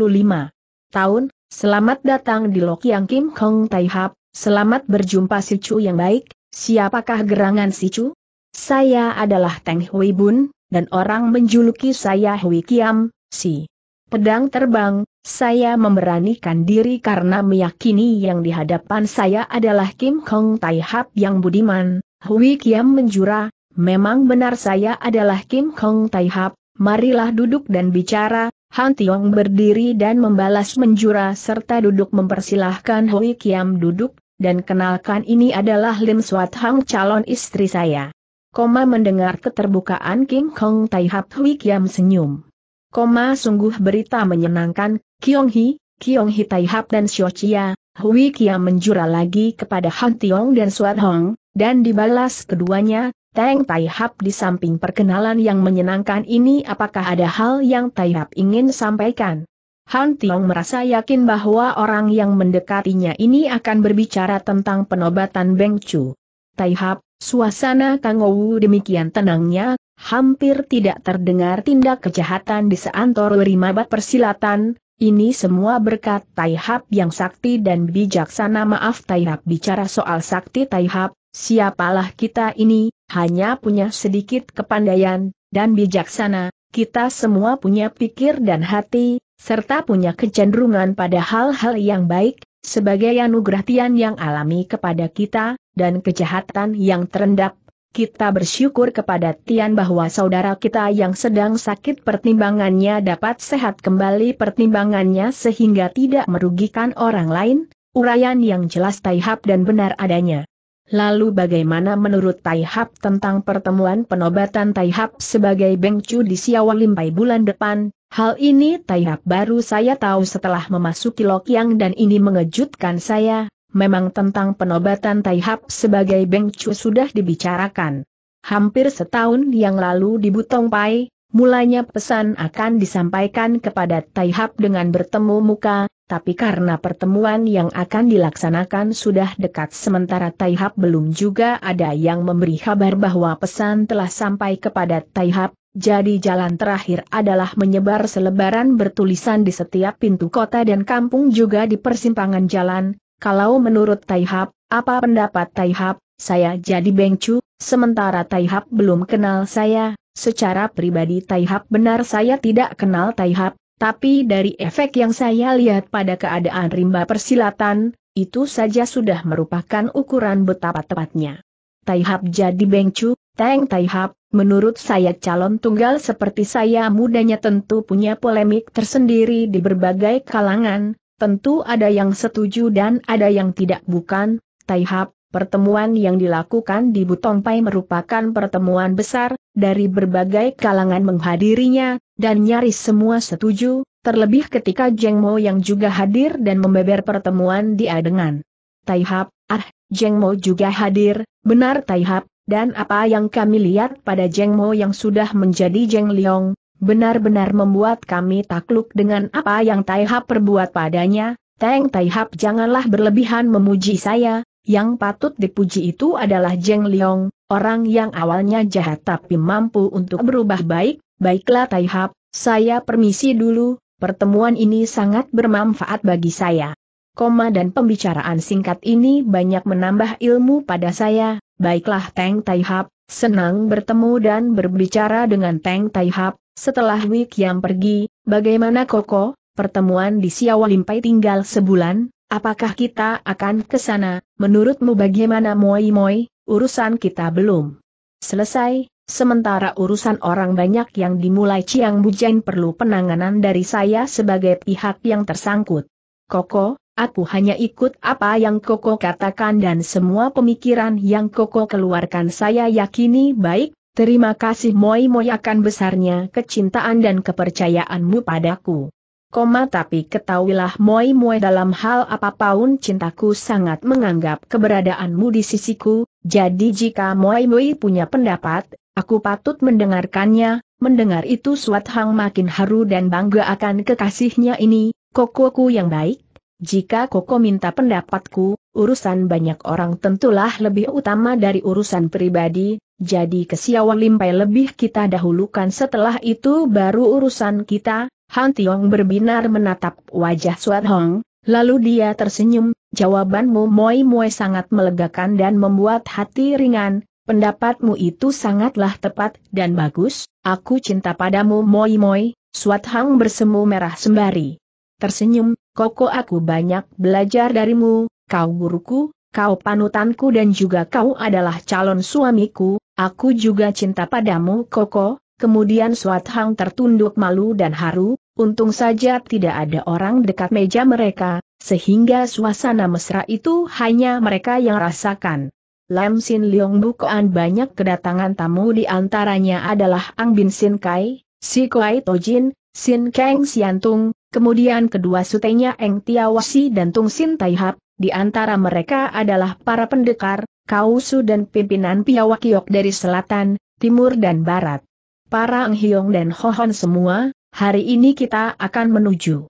tahun, selamat datang di Lok Yang Kim Kong Tai Hap, selamat berjumpa si Chu yang baik, siapakah gerangan si Chu? Saya adalah Teng Hui Bun, dan orang menjuluki saya Hui Kiam, si Pedang terbang, saya memberanikan diri karena meyakini yang di hadapan saya adalah Kim Hong Tai Hap yang budiman, Hui Kiam menjura, memang benar saya adalah Kim Hong Tai Hap, marilah duduk dan bicara, Han Tiong berdiri dan membalas menjura serta duduk mempersilahkan Hui Kiam duduk, dan kenalkan ini adalah Lim Swat Hang calon istri saya. Koma mendengar keterbukaan Kim Hong Tai Hap Hui Kiam senyum. Koma sungguh berita menyenangkan, Kiong Hi, Kiong Hi hap dan Xiao Chia, Hui Kia menjura lagi kepada Han Tiong dan Suat Hong, dan dibalas keduanya, Tang Tai-hap di samping perkenalan yang menyenangkan ini apakah ada hal yang Tai-hap ingin sampaikan? Han Tiong merasa yakin bahwa orang yang mendekatinya ini akan berbicara tentang penobatan Beng Chu. Tai-hap, suasana Kang Wu demikian tenangnya, hampir tidak terdengar tindak kejahatan di seantor Rimabat Persilatan, ini semua berkat Taihab yang sakti dan bijaksana maaf Taihab bicara soal sakti Taihab, siapalah kita ini, hanya punya sedikit kepandaian, dan bijaksana, kita semua punya pikir dan hati, serta punya kecenderungan pada hal-hal yang baik, sebagai anugerah Tian yang alami kepada kita, dan kejahatan yang terendap kita bersyukur kepada Tian bahwa saudara kita yang sedang sakit pertimbangannya dapat sehat kembali pertimbangannya sehingga tidak merugikan orang lain, uraian yang jelas Taihap dan benar adanya. Lalu bagaimana menurut Taihap tentang pertemuan penobatan Taihap sebagai Bengcu di Limpai bulan depan, Hal ini Taihap baru saya tahu setelah memasuki Lokyang dan ini mengejutkan saya, memang tentang penobatan Taihap sebagai Beng Chu sudah dibicarakan. Hampir setahun yang lalu di Butong Pai, mulanya pesan akan disampaikan kepada Taihap dengan bertemu muka, tapi karena pertemuan yang akan dilaksanakan sudah dekat sementara Taihap belum juga ada yang memberi kabar bahwa pesan telah sampai kepada Taihap, jadi jalan terakhir adalah menyebar selebaran bertulisan di setiap pintu kota dan kampung juga di persimpangan jalan, kalau menurut Taihap, apa pendapat Taihap, saya jadi bengcu, sementara Taihap belum kenal saya, secara pribadi Taihap benar saya tidak kenal Taihap, tapi dari efek yang saya lihat pada keadaan rimba persilatan, itu saja sudah merupakan ukuran betapa tepatnya. Taihap jadi bengcu, Teng Taihap, menurut saya calon tunggal seperti saya mudanya tentu punya polemik tersendiri di berbagai kalangan, Tentu ada yang setuju dan ada yang tidak bukan, Taihap, pertemuan yang dilakukan di Butongpai merupakan pertemuan besar, dari berbagai kalangan menghadirinya, dan nyaris semua setuju, terlebih ketika Jeng Mo yang juga hadir dan membeber pertemuan di Adengan. Taihap, ah, Jeng Mo juga hadir, benar Taihap, dan apa yang kami lihat pada Jeng Mo yang sudah menjadi Jeng Liong, benar-benar membuat kami takluk dengan apa yang Taihap perbuat padanya, Teng Taihap janganlah berlebihan memuji saya, yang patut dipuji itu adalah Jeng Liong, orang yang awalnya jahat tapi mampu untuk berubah baik, baiklah Taihap, saya permisi dulu, pertemuan ini sangat bermanfaat bagi saya. Koma dan pembicaraan singkat ini banyak menambah ilmu pada saya, baiklah Teng Taihap, senang bertemu dan berbicara dengan Teng Taihap, setelah Wik yang pergi, bagaimana Koko, pertemuan di Siawalimpai tinggal sebulan, apakah kita akan ke sana, menurutmu bagaimana Moi Moi, urusan kita belum selesai, sementara urusan orang banyak yang dimulai Ciang Bujen perlu penanganan dari saya sebagai pihak yang tersangkut. Koko, aku hanya ikut apa yang Koko katakan dan semua pemikiran yang Koko keluarkan saya yakini baik Terima kasih Moi Moi akan besarnya kecintaan dan kepercayaanmu padaku. Koma tapi ketahuilah Moi Moi dalam hal apapun cintaku sangat menganggap keberadaanmu di sisiku, jadi jika Moi Moi punya pendapat, aku patut mendengarkannya, mendengar itu Suat Hang makin haru dan bangga akan kekasihnya ini, kokoku yang baik. Jika Koko minta pendapatku, urusan banyak orang tentulah lebih utama dari urusan pribadi, jadi kesiawan limpai lebih kita dahulukan setelah itu baru urusan kita, Han Tiong berbinar menatap wajah Suat Hong, lalu dia tersenyum, jawabanmu Moi Moi sangat melegakan dan membuat hati ringan, pendapatmu itu sangatlah tepat dan bagus, aku cinta padamu Moi Moi, Suat Hong bersemu merah sembari. Tersenyum, Koko aku banyak belajar darimu, kau guruku, kau panutanku dan juga kau adalah calon suamiku, Aku juga cinta padamu Koko, kemudian Suat Hang tertunduk malu dan haru, untung saja tidak ada orang dekat meja mereka, sehingga suasana mesra itu hanya mereka yang rasakan. Lam Sin Leong Bukoan banyak kedatangan tamu di antaranya adalah Ang Bin Sin Kai, Si Kuai Tojin, Sin Kang Siantung, kemudian kedua sutenya Eng Tiawasi dan Tung Sin Hap. di antara mereka adalah para pendekar, Kausu dan pimpinan Piawakiok dari selatan, timur dan barat. Para anghyong dan Hohon semua, hari ini kita akan menuju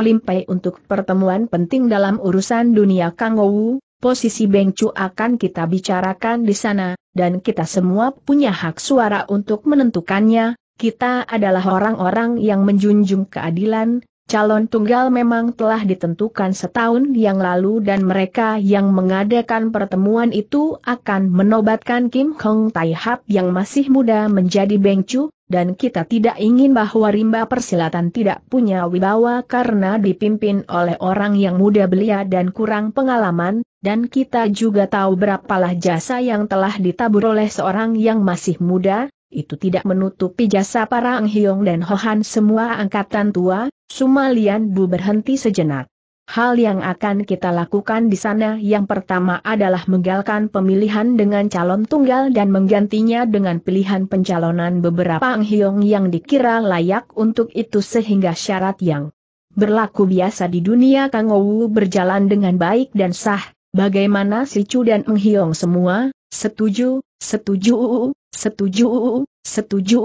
Limpai untuk pertemuan penting dalam urusan dunia Kangowu, posisi Bengcu akan kita bicarakan di sana, dan kita semua punya hak suara untuk menentukannya, kita adalah orang-orang yang menjunjung keadilan, Calon tunggal memang telah ditentukan setahun yang lalu dan mereka yang mengadakan pertemuan itu akan menobatkan Kim Hong Tai Hap yang masih muda menjadi Beng Chu, dan kita tidak ingin bahwa rimba persilatan tidak punya wibawa karena dipimpin oleh orang yang muda belia dan kurang pengalaman, dan kita juga tahu berapalah jasa yang telah ditabur oleh seorang yang masih muda, itu tidak menutupi jasa para Ang hiong dan Hohan semua angkatan tua, Sumalian Bu berhenti sejenak. Hal yang akan kita lakukan di sana yang pertama adalah menggalkan pemilihan dengan calon tunggal dan menggantinya dengan pilihan pencalonan beberapa Ang hiong yang dikira layak untuk itu sehingga syarat yang berlaku biasa di dunia Kang Owu berjalan dengan baik dan sah. Bagaimana si Chu dan Ang hiong semua, setuju, setuju Setuju, setuju,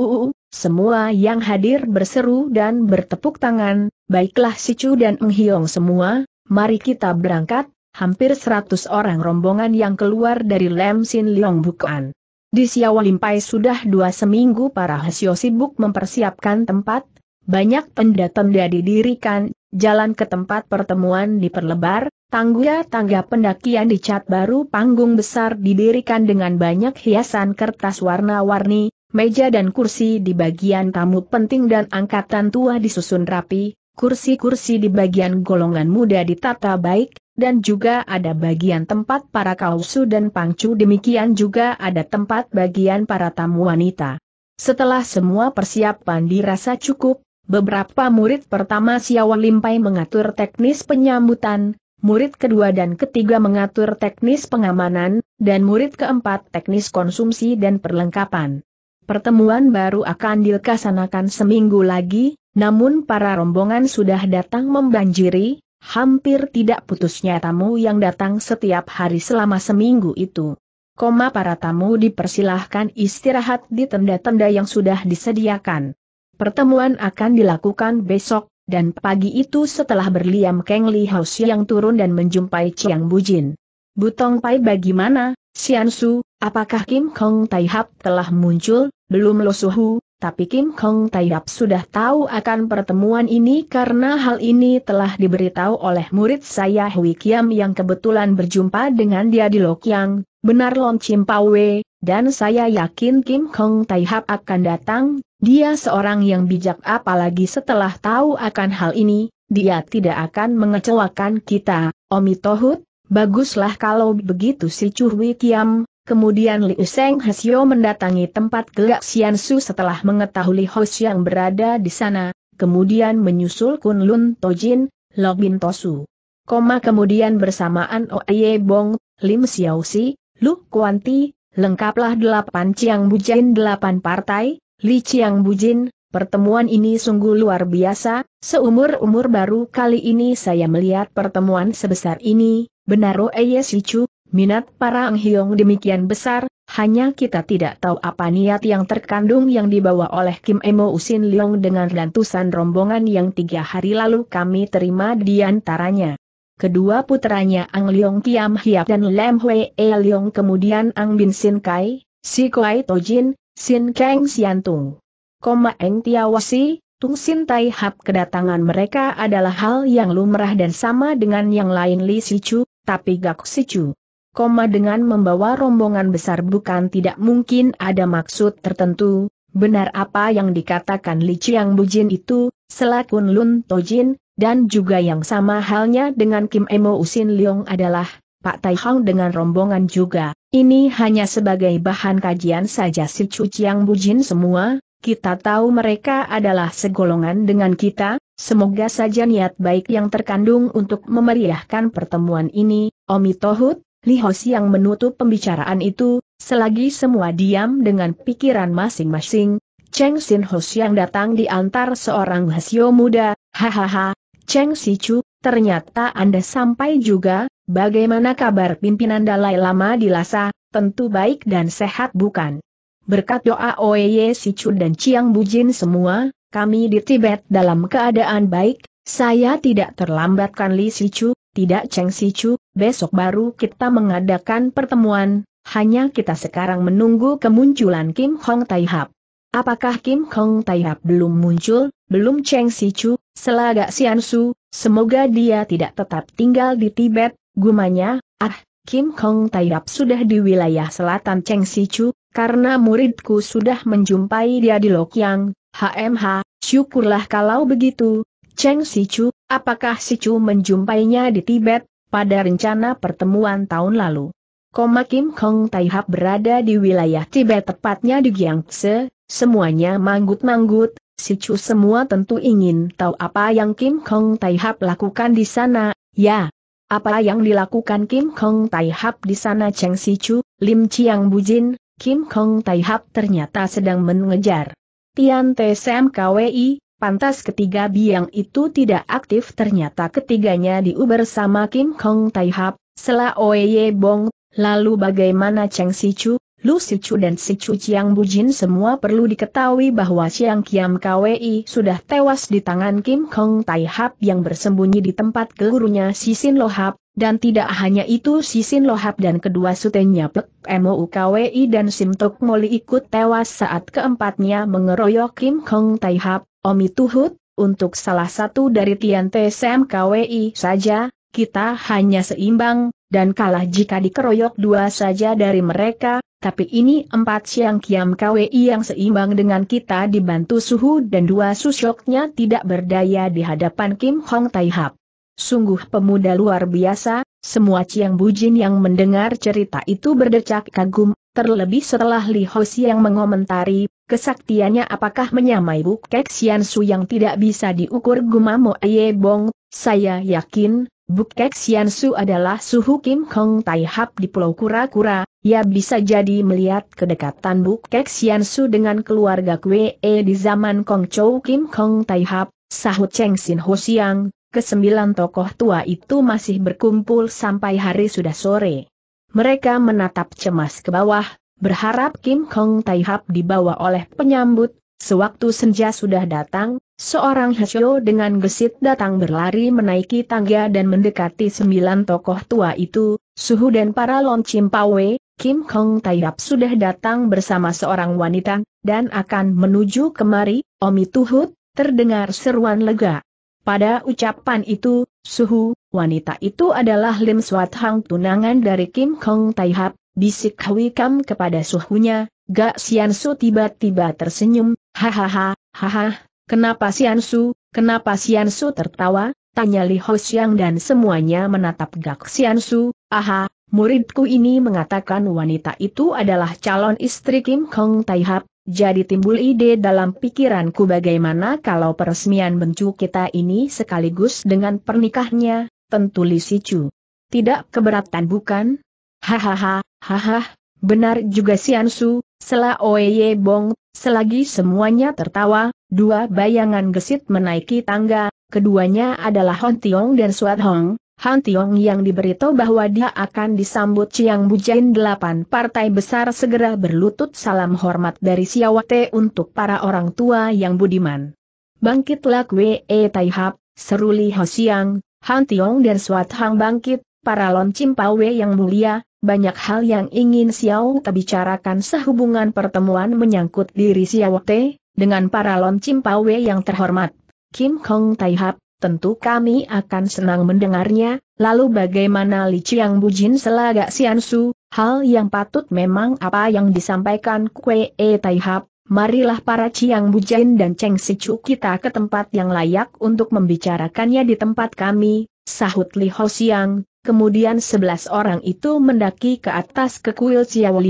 semua yang hadir berseru dan bertepuk tangan, baiklah si Chu dan menghiong semua, mari kita berangkat, hampir seratus orang rombongan yang keluar dari Lem Sin Leong Bukan. Di Limpai sudah dua seminggu para Hesio sibuk mempersiapkan tempat, banyak tenda-tenda didirikan, jalan ke tempat pertemuan diperlebar, Tangga-tangga pendakian dicat baru panggung besar didirikan dengan banyak hiasan kertas warna-warni, meja dan kursi di bagian tamu penting dan angkatan tua disusun rapi, kursi-kursi di bagian golongan muda ditata baik, dan juga ada bagian tempat para kausu dan pangcu demikian juga ada tempat bagian para tamu wanita. Setelah semua persiapan dirasa cukup, beberapa murid pertama Siawan Limpai mengatur teknis penyambutan, murid kedua dan ketiga mengatur teknis pengamanan, dan murid keempat teknis konsumsi dan perlengkapan. Pertemuan baru akan dilaksanakan seminggu lagi, namun para rombongan sudah datang membanjiri, hampir tidak putusnya tamu yang datang setiap hari selama seminggu itu. Koma para tamu dipersilahkan istirahat di tenda-tenda yang sudah disediakan. Pertemuan akan dilakukan besok, dan pagi itu setelah berliam Keng Li Hao yang turun dan menjumpai Chiang Bujin. Butong Pai bagaimana, Sian Su, apakah Kim Kong Tai Hap telah muncul, belum Lo Suhu, tapi Kim Kong Tai Hap sudah tahu akan pertemuan ini karena hal ini telah diberitahu oleh murid saya Hui Kiam yang kebetulan berjumpa dengan dia di Lokyang, benar Lon Chim Wei. Dan saya yakin Kim Hong Taihap akan datang, dia seorang yang bijak apalagi setelah tahu akan hal ini, dia tidak akan mengecewakan kita, Omi Tohut, baguslah kalau begitu si Chu Kiam, kemudian Liu Seng Hesyo mendatangi tempat gelak Xian Su setelah mengetahui host yang berada di sana, kemudian menyusul Kun Lun Tojin, Login Tosu. Koma kemudian bersamaan Oye Bong, Lim Xiao Si, Lu Kuanti, lengkaplah delapan Ciang Bujin delapan partai, Li Ciang Bujin, pertemuan ini sungguh luar biasa, seumur-umur baru kali ini saya melihat pertemuan sebesar ini, benar Oeye Sichu, minat para ang Anghyong demikian besar, hanya kita tidak tahu apa niat yang terkandung yang dibawa oleh Kim Emo Usin Leong dengan lantusan rombongan yang tiga hari lalu kami terima di antaranya. Kedua putranya Ang Leong Kiam Hiap dan Lam E Leong kemudian Ang Bin Sin Kai, Si Kuai Tojin, Sin Kang Siantung. Koma Eng Tiawasi, Tung Sin Tai Hap kedatangan mereka adalah hal yang lumrah dan sama dengan yang lain Li Si Chu, tapi Gak Chu. Koma dengan membawa rombongan besar bukan tidak mungkin ada maksud tertentu, benar apa yang dikatakan Li Chiang Bujin itu, selakun Lun Tojin, dan juga yang sama halnya dengan Kim Emo Usin Leong adalah, Pak Tai Hang dengan rombongan juga. Ini hanya sebagai bahan kajian saja si Chu Chiang Bujin semua, kita tahu mereka adalah segolongan dengan kita, semoga saja niat baik yang terkandung untuk memeriahkan pertemuan ini, Omi Tohut, Li Hosi yang menutup pembicaraan itu, selagi semua diam dengan pikiran masing-masing, Cheng Sin Hos yang datang diantar seorang hasio muda, hahaha, Cheng Sichu, ternyata Anda sampai juga, bagaimana kabar pimpinan Dalai Lama di Lhasa, tentu baik dan sehat bukan? Berkat doa Oeye Sichu dan Chiang Bujin semua, kami di Tibet dalam keadaan baik, saya tidak terlambatkan Li Sichu, tidak Cheng Sichu, besok baru kita mengadakan pertemuan, hanya kita sekarang menunggu kemunculan Kim Hong Taihap. Apakah Kim Hong Taihap belum muncul, belum Cheng Sichu, selaga Sian Su, semoga dia tidak tetap tinggal di Tibet, gumanya, ah, Kim Hong Taihap sudah di wilayah selatan Cheng Sichu, karena muridku sudah menjumpai dia di Lokyang, HMH, syukurlah kalau begitu, Cheng Sichu, apakah Si Sichu menjumpainya di Tibet, pada rencana pertemuan tahun lalu? Koma Kim Hong Taihap berada di wilayah Tibet tepatnya di Giangse, Semuanya manggut-manggut, si Chu semua tentu ingin tahu apa yang Kim Kong Taihap lakukan di sana, ya. Apa yang dilakukan Kim Kong Taihap di sana Cheng Si Chu, Lim Chiang Bujin, Kim Kong Taihap ternyata sedang mengejar. Tian Tsem KWI, Pantas ketiga biang itu tidak aktif ternyata ketiganya diuber sama Kim Kong Taihap, Sela Oye Bong, lalu bagaimana Cheng Si Sichu, Lu Sicu dan Sicu Chiang Bujin semua perlu diketahui bahwa Chiang Kiam KWI sudah tewas di tangan Kim Kong Tai Hap yang bersembunyi di tempat gurunya Sisin Lohap, dan tidak hanya itu Sisin Lohap dan kedua sutenya Pek Mou KWI dan Sim Tok Moli ikut tewas saat keempatnya mengeroyok Kim Kong Tai Hap, Omi Tuhut, untuk salah satu dari Tian Te Sam KWI saja, kita hanya seimbang, dan kalah jika dikeroyok dua saja dari mereka, tapi ini empat siang kiam kwi yang seimbang dengan kita dibantu suhu dan dua susyoknya tidak berdaya di hadapan Kim Hong Tai Sungguh pemuda luar biasa, semua Ciang Bujin yang mendengar cerita itu berdecak kagum, terlebih setelah Li Ho yang mengomentari, kesaktiannya apakah menyamai Kek Xian Su yang tidak bisa diukur Gumamo Aye Bong, saya yakin, Bukek Sian Su adalah suhu Kim Kong Tai Hap di Pulau Kura-Kura, ia bisa jadi melihat kedekatan Bukek Sian Su dengan keluarga Kwe e di zaman Kong Chou Kim Kong Tai Hap, sahut Cheng Sin Ho Siang, kesembilan tokoh tua itu masih berkumpul sampai hari sudah sore. Mereka menatap cemas ke bawah, berharap Kim Kong Tai Hap dibawa oleh penyambut, sewaktu senja sudah datang, Seorang Hasyo dengan gesit datang berlari menaiki tangga dan mendekati sembilan tokoh tua itu, Suhu dan para Lon pawe, Kim Hong Taiyap sudah datang bersama seorang wanita, dan akan menuju kemari, Omi Tuhut, terdengar seruan lega. Pada ucapan itu, Suhu, wanita itu adalah Lim Swat Hang tunangan dari Kim Hong Taihap, bisik Hwi Kam kepada suhunya, Gak Sian Su tiba-tiba tersenyum, hahaha, hahaha. Kenapa Su, kenapa Su tertawa? Tanya Li Hoshiang dan semuanya menatap Gak Su, aha, muridku ini mengatakan wanita itu adalah calon istri Kim Kong Taihap, jadi timbul ide dalam pikiranku bagaimana kalau peresmian bencu kita ini sekaligus dengan pernikahnya, tentu Li Sichu. Tidak keberatan bukan? Hahaha, hahaha, benar juga Su, Sela Oye Bong Selagi semuanya tertawa, dua bayangan gesit menaiki tangga, keduanya adalah Hon Tiong dan Suat Hong, Han Tiong yang diberitahu bahwa dia akan disambut Chiang Bujain delapan partai besar segera berlutut salam hormat dari Siawate untuk para orang tua yang budiman. Bangkitlah Kwe E Tai Hap, seruli Ho Siang, Han Tiong dan Suat Hang bangkit, para loncim pawe yang mulia, banyak hal yang ingin Xiao Te bicarakan sehubungan pertemuan menyangkut diri Xiao Te, dengan para lon cimpawe yang terhormat. Kim Hong Taihap, tentu kami akan senang mendengarnya, lalu bagaimana Li Chiang Bujin Sian Su, hal yang patut memang apa yang disampaikan Kue E Taihap, marilah para Chiang Bujin dan Cheng Sichu kita ke tempat yang layak untuk membicarakannya di tempat kami, sahut Li Ho Siang, Kemudian sebelas orang itu mendaki ke atas ke kuil Xiao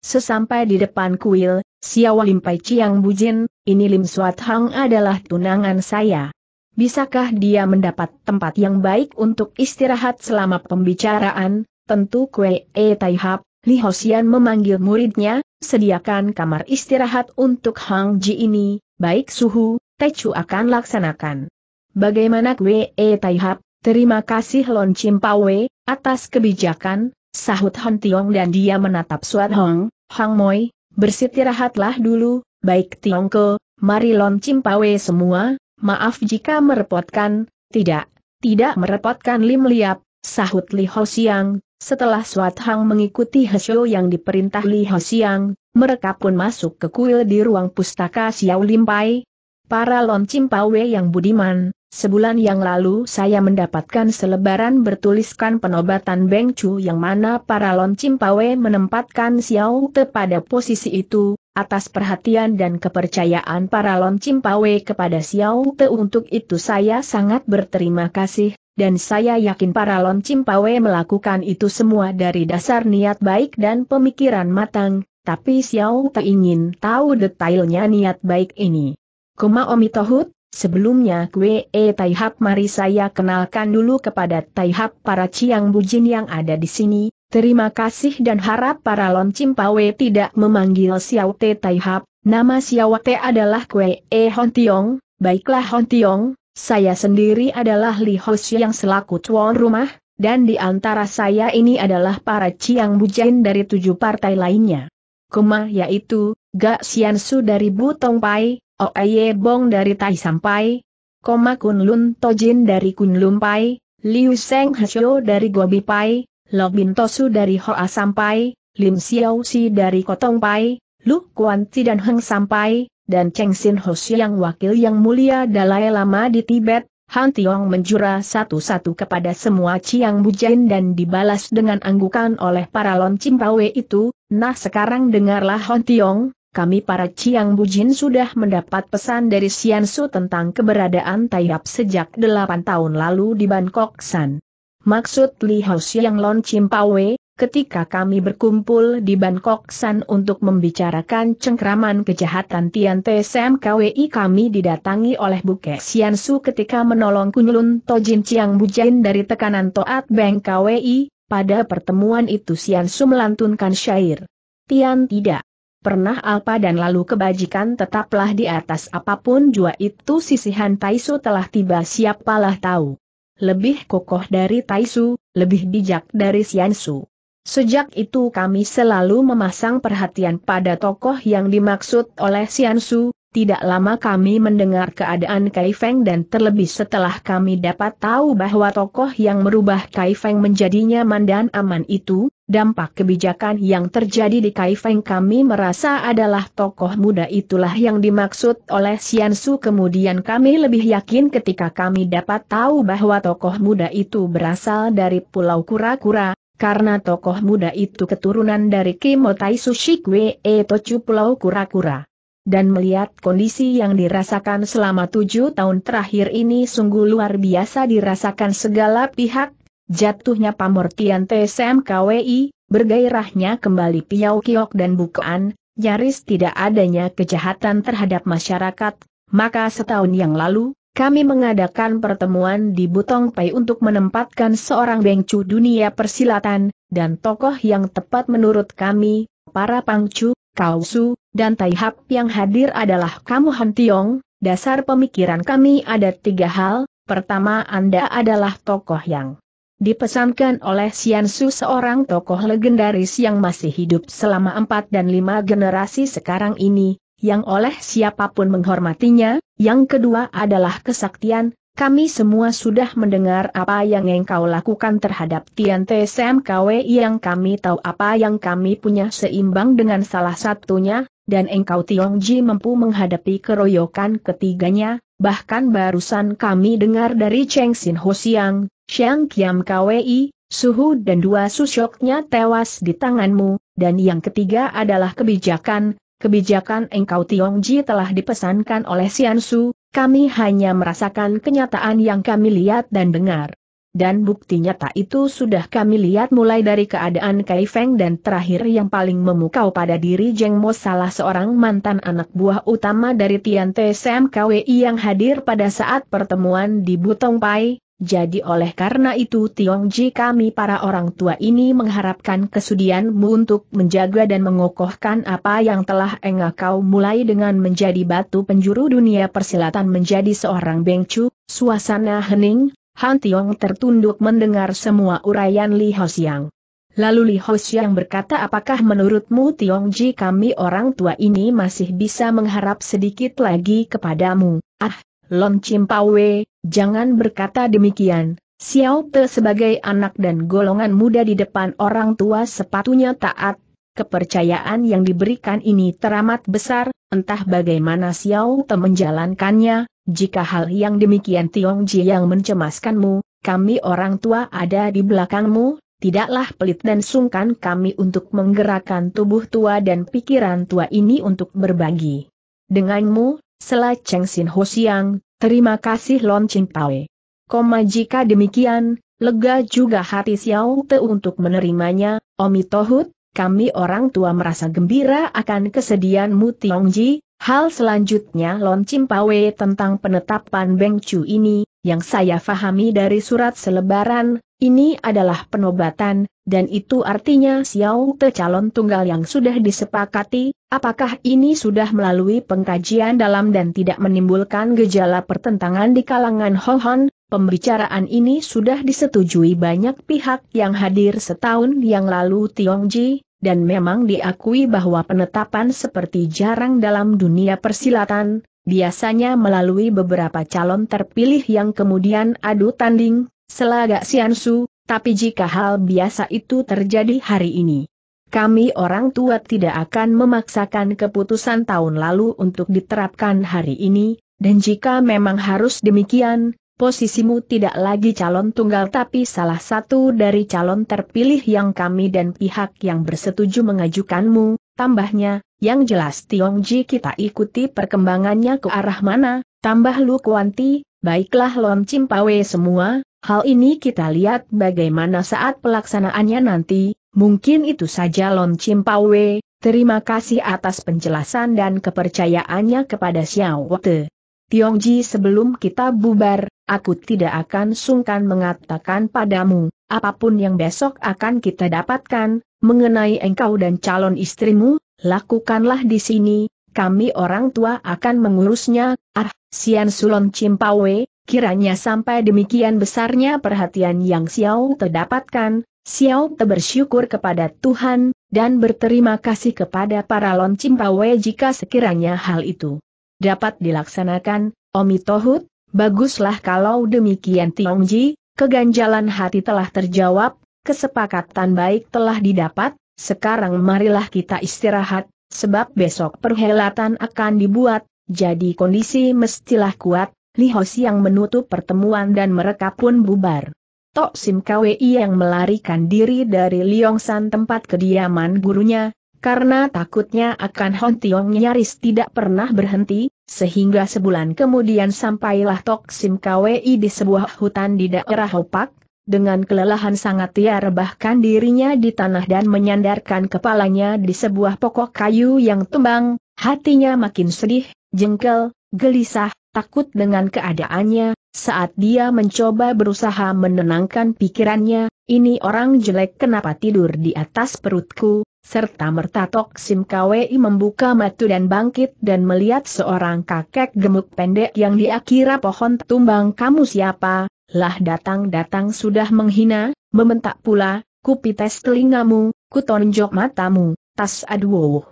sesampai di depan kuil, Xiao Limpai Ciang Bujin, ini Lim Suat Hang adalah tunangan saya. Bisakah dia mendapat tempat yang baik untuk istirahat selama pembicaraan? Tentu Kue E Tai Hap, Li Hosian memanggil muridnya, sediakan kamar istirahat untuk Hang Ji ini, baik suhu, Tecu akan laksanakan. Bagaimana Kue E Tai Hap, Terima kasih Lon Pawe, atas kebijakan, sahut Hon Tiong dan dia menatap Suat Hong, Hang Moi, bersitirahatlah dulu, baik Ke, mari Lon Pawe semua, maaf jika merepotkan, tidak, tidak merepotkan Lim Liap, sahut Li Ho Siang, setelah Suat Hong mengikuti Hesyo yang diperintah Li Ho Siang, mereka pun masuk ke kuil di ruang pustaka Xiao Limpai. Para Lon Pawe yang budiman, Sebulan yang lalu saya mendapatkan selebaran bertuliskan penobatan Beng Chu yang mana para Lon Cimpawe menempatkan Xiao Te pada posisi itu, atas perhatian dan kepercayaan para Lon Cimpawe kepada Xiao Te untuk itu saya sangat berterima kasih, dan saya yakin para Lon Cimpawe melakukan itu semua dari dasar niat baik dan pemikiran matang, tapi Xiao Te ingin tahu detailnya niat baik ini. Koma Omitohut, Sebelumnya Kwe E Taihap mari saya kenalkan dulu kepada Taihap para Ciang Bujin yang ada di sini, terima kasih dan harap para Lon Cimpawe tidak memanggil Xiao Te Taihap, nama Xiao Te adalah Kwe E Hon Tiong, baiklah Hon Tiong, saya sendiri adalah Li Hoshi yang selaku tuan rumah, dan di antara saya ini adalah para Ciang Bujin dari tujuh partai lainnya. Kuma yaitu, Gak Xiansu dari Butong Pai, Oye oh, Bong dari Tai Sampai, Koma Kunlun Tojin dari kunlumpai, Pai, Liu Seng Hsio dari Gobi Pai, Lo Bin Tosu dari Hoa Sampai, Lim Xiao Si dari Kotong Pai, Lu Kuan Ti dan Heng Sampai, dan Cheng Sin Ho yang wakil yang mulia Dalai Lama di Tibet, Han Tiong menjura satu-satu kepada semua Chiang Bujen dan dibalas dengan anggukan oleh para loncim pawe itu, nah sekarang dengarlah Han Tiong, kami para Ciang Bujin sudah mendapat pesan dari Su tentang keberadaan Taihap sejak delapan tahun lalu di Bangkok San. Maksud Li Hao Siang Lon Cimpawe, ketika kami berkumpul di Bangkok San untuk membicarakan cengkraman kejahatan Tian Tsem KWI kami didatangi oleh Buke Su ketika menolong To Tojin Ciang Bujin dari tekanan Toat Bank KWI, pada pertemuan itu Su melantunkan syair. Tian tidak Pernah alpa dan lalu kebajikan tetaplah di atas apapun jua itu sisihan Taisu telah tiba siapalah tahu. Lebih kokoh dari Taisu, lebih bijak dari Siansu. Sejak itu kami selalu memasang perhatian pada tokoh yang dimaksud oleh Siansu, tidak lama kami mendengar keadaan Kai Feng dan terlebih setelah kami dapat tahu bahwa tokoh yang merubah Kai Feng menjadi nyaman aman itu, Dampak kebijakan yang terjadi di Kaifeng kami merasa adalah tokoh muda itulah yang dimaksud oleh Xiansu. kemudian kami lebih yakin ketika kami dapat tahu bahwa tokoh muda itu berasal dari Pulau Kura-Kura, karena tokoh muda itu keturunan dari Kimotai Tai Sushikwe Tochu Pulau Kura-Kura. Dan melihat kondisi yang dirasakan selama tujuh tahun terakhir ini sungguh luar biasa dirasakan segala pihak, Jatuhnya pamortian TSMKWI, bergairahnya kembali Piau Kiok dan Bukoan, nyaris tidak adanya kejahatan terhadap masyarakat, maka setahun yang lalu, kami mengadakan pertemuan di Butong Pai untuk menempatkan seorang bengcu dunia persilatan, dan tokoh yang tepat menurut kami, para pangcu, kausu, dan taihap yang hadir adalah kamu Han Tiong. dasar pemikiran kami ada tiga hal, pertama Anda adalah tokoh yang dipesankan oleh Sian Su seorang tokoh legendaris yang masih hidup selama empat dan lima generasi sekarang ini, yang oleh siapapun menghormatinya, yang kedua adalah kesaktian, kami semua sudah mendengar apa yang engkau lakukan terhadap Tian Tsem yang kami tahu apa yang kami punya seimbang dengan salah satunya, dan engkau Ji mampu menghadapi keroyokan ketiganya, bahkan barusan kami dengar dari Cheng Sin Ho Siang, Xiang Kiam Kwei, Suhu dan dua susyoknya tewas di tanganmu, dan yang ketiga adalah kebijakan, kebijakan engkau Tiong Ji telah dipesankan oleh Siansu, kami hanya merasakan kenyataan yang kami lihat dan dengar. Dan bukti nyata itu sudah kami lihat mulai dari keadaan Kai Feng dan terakhir yang paling memukau pada diri Jeng Mo salah seorang mantan anak buah utama dari Tian TSM KWI yang hadir pada saat pertemuan di Butong Pai, jadi oleh karena itu Tiong Ji kami para orang tua ini mengharapkan kesudianmu untuk menjaga dan mengokohkan apa yang telah kau mulai dengan menjadi batu penjuru dunia persilatan menjadi seorang bengcu, suasana hening, Han Tiong tertunduk mendengar semua uraian Li Hosiang. Lalu Li Hosiang berkata apakah menurutmu Tiong Ji kami orang tua ini masih bisa mengharap sedikit lagi kepadamu, ah, Lon Chim Wei. Jangan berkata demikian, Xiao Te sebagai anak dan golongan muda di depan orang tua sepatunya taat, kepercayaan yang diberikan ini teramat besar, entah bagaimana Xiao Te menjalankannya, jika hal yang demikian Tiong Ji yang mencemaskanmu, kami orang tua ada di belakangmu, tidaklah pelit dan sungkan kami untuk menggerakkan tubuh tua dan pikiran tua ini untuk berbagi. Denganmu, Sela Cheng Sin Ho Siang, terima kasih Lon Ching Pawe. Koma jika demikian, lega juga hati Xiao Te untuk menerimanya, Omi Tohut, kami orang tua merasa gembira akan Tiong Ji. hal selanjutnya Lon Pawe tentang penetapan Beng Chu ini, yang saya fahami dari surat selebaran, ini adalah penobatan, dan itu artinya Xiao Te calon tunggal yang sudah disepakati, apakah ini sudah melalui pengkajian dalam dan tidak menimbulkan gejala pertentangan di kalangan Hohan? pembicaraan ini sudah disetujui banyak pihak yang hadir setahun yang lalu Tiong Ji, dan memang diakui bahwa penetapan seperti jarang dalam dunia persilatan, biasanya melalui beberapa calon terpilih yang kemudian adu tanding, selagak siansu, tapi jika hal biasa itu terjadi hari ini, kami orang tua tidak akan memaksakan keputusan tahun lalu untuk diterapkan hari ini, dan jika memang harus demikian, posisimu tidak lagi calon tunggal tapi salah satu dari calon terpilih yang kami dan pihak yang bersetuju mengajukanmu, tambahnya, yang jelas Tiong Ji kita ikuti perkembangannya ke arah mana, tambah Lu Kuanti, baiklah Lon Cimpawe semua, Hal ini kita lihat bagaimana saat pelaksanaannya nanti, mungkin itu saja Lon Chimpawe, terima kasih atas penjelasan dan kepercayaannya kepada Xiao Wote. Tiongji sebelum kita bubar, aku tidak akan sungkan mengatakan padamu, apapun yang besok akan kita dapatkan, mengenai engkau dan calon istrimu, lakukanlah di sini, kami orang tua akan mengurusnya, ah, Sian Sulon Cimpawe, Kiranya sampai demikian besarnya perhatian yang Xiao Te dapatkan, Xiao Te bersyukur kepada Tuhan, dan berterima kasih kepada para lon cimpawe jika sekiranya hal itu dapat dilaksanakan, Omi Tohut, baguslah kalau demikian Tiongji, keganjalan hati telah terjawab, kesepakatan baik telah didapat, sekarang marilah kita istirahat, sebab besok perhelatan akan dibuat, jadi kondisi mestilah kuat, Li yang menutup pertemuan dan mereka pun bubar. Tok Sim Kwei yang melarikan diri dari San tempat kediaman gurunya, karena takutnya akan Hon Tiong nyaris tidak pernah berhenti, sehingga sebulan kemudian sampailah Tok Sim Kwei di sebuah hutan di daerah Hopak, dengan kelelahan sangat ia rebahkan dirinya di tanah dan menyandarkan kepalanya di sebuah pokok kayu yang tumbang, hatinya makin sedih, jengkel, gelisah, takut dengan keadaannya, saat dia mencoba berusaha menenangkan pikirannya, ini orang jelek kenapa tidur di atas perutku, serta mertatok Sim Kwei membuka matu dan bangkit dan melihat seorang kakek gemuk pendek yang diakira pohon tumbang kamu siapa, lah datang-datang sudah menghina, mementak pula, kupites telingamu, kutonjok matamu, tas aduh.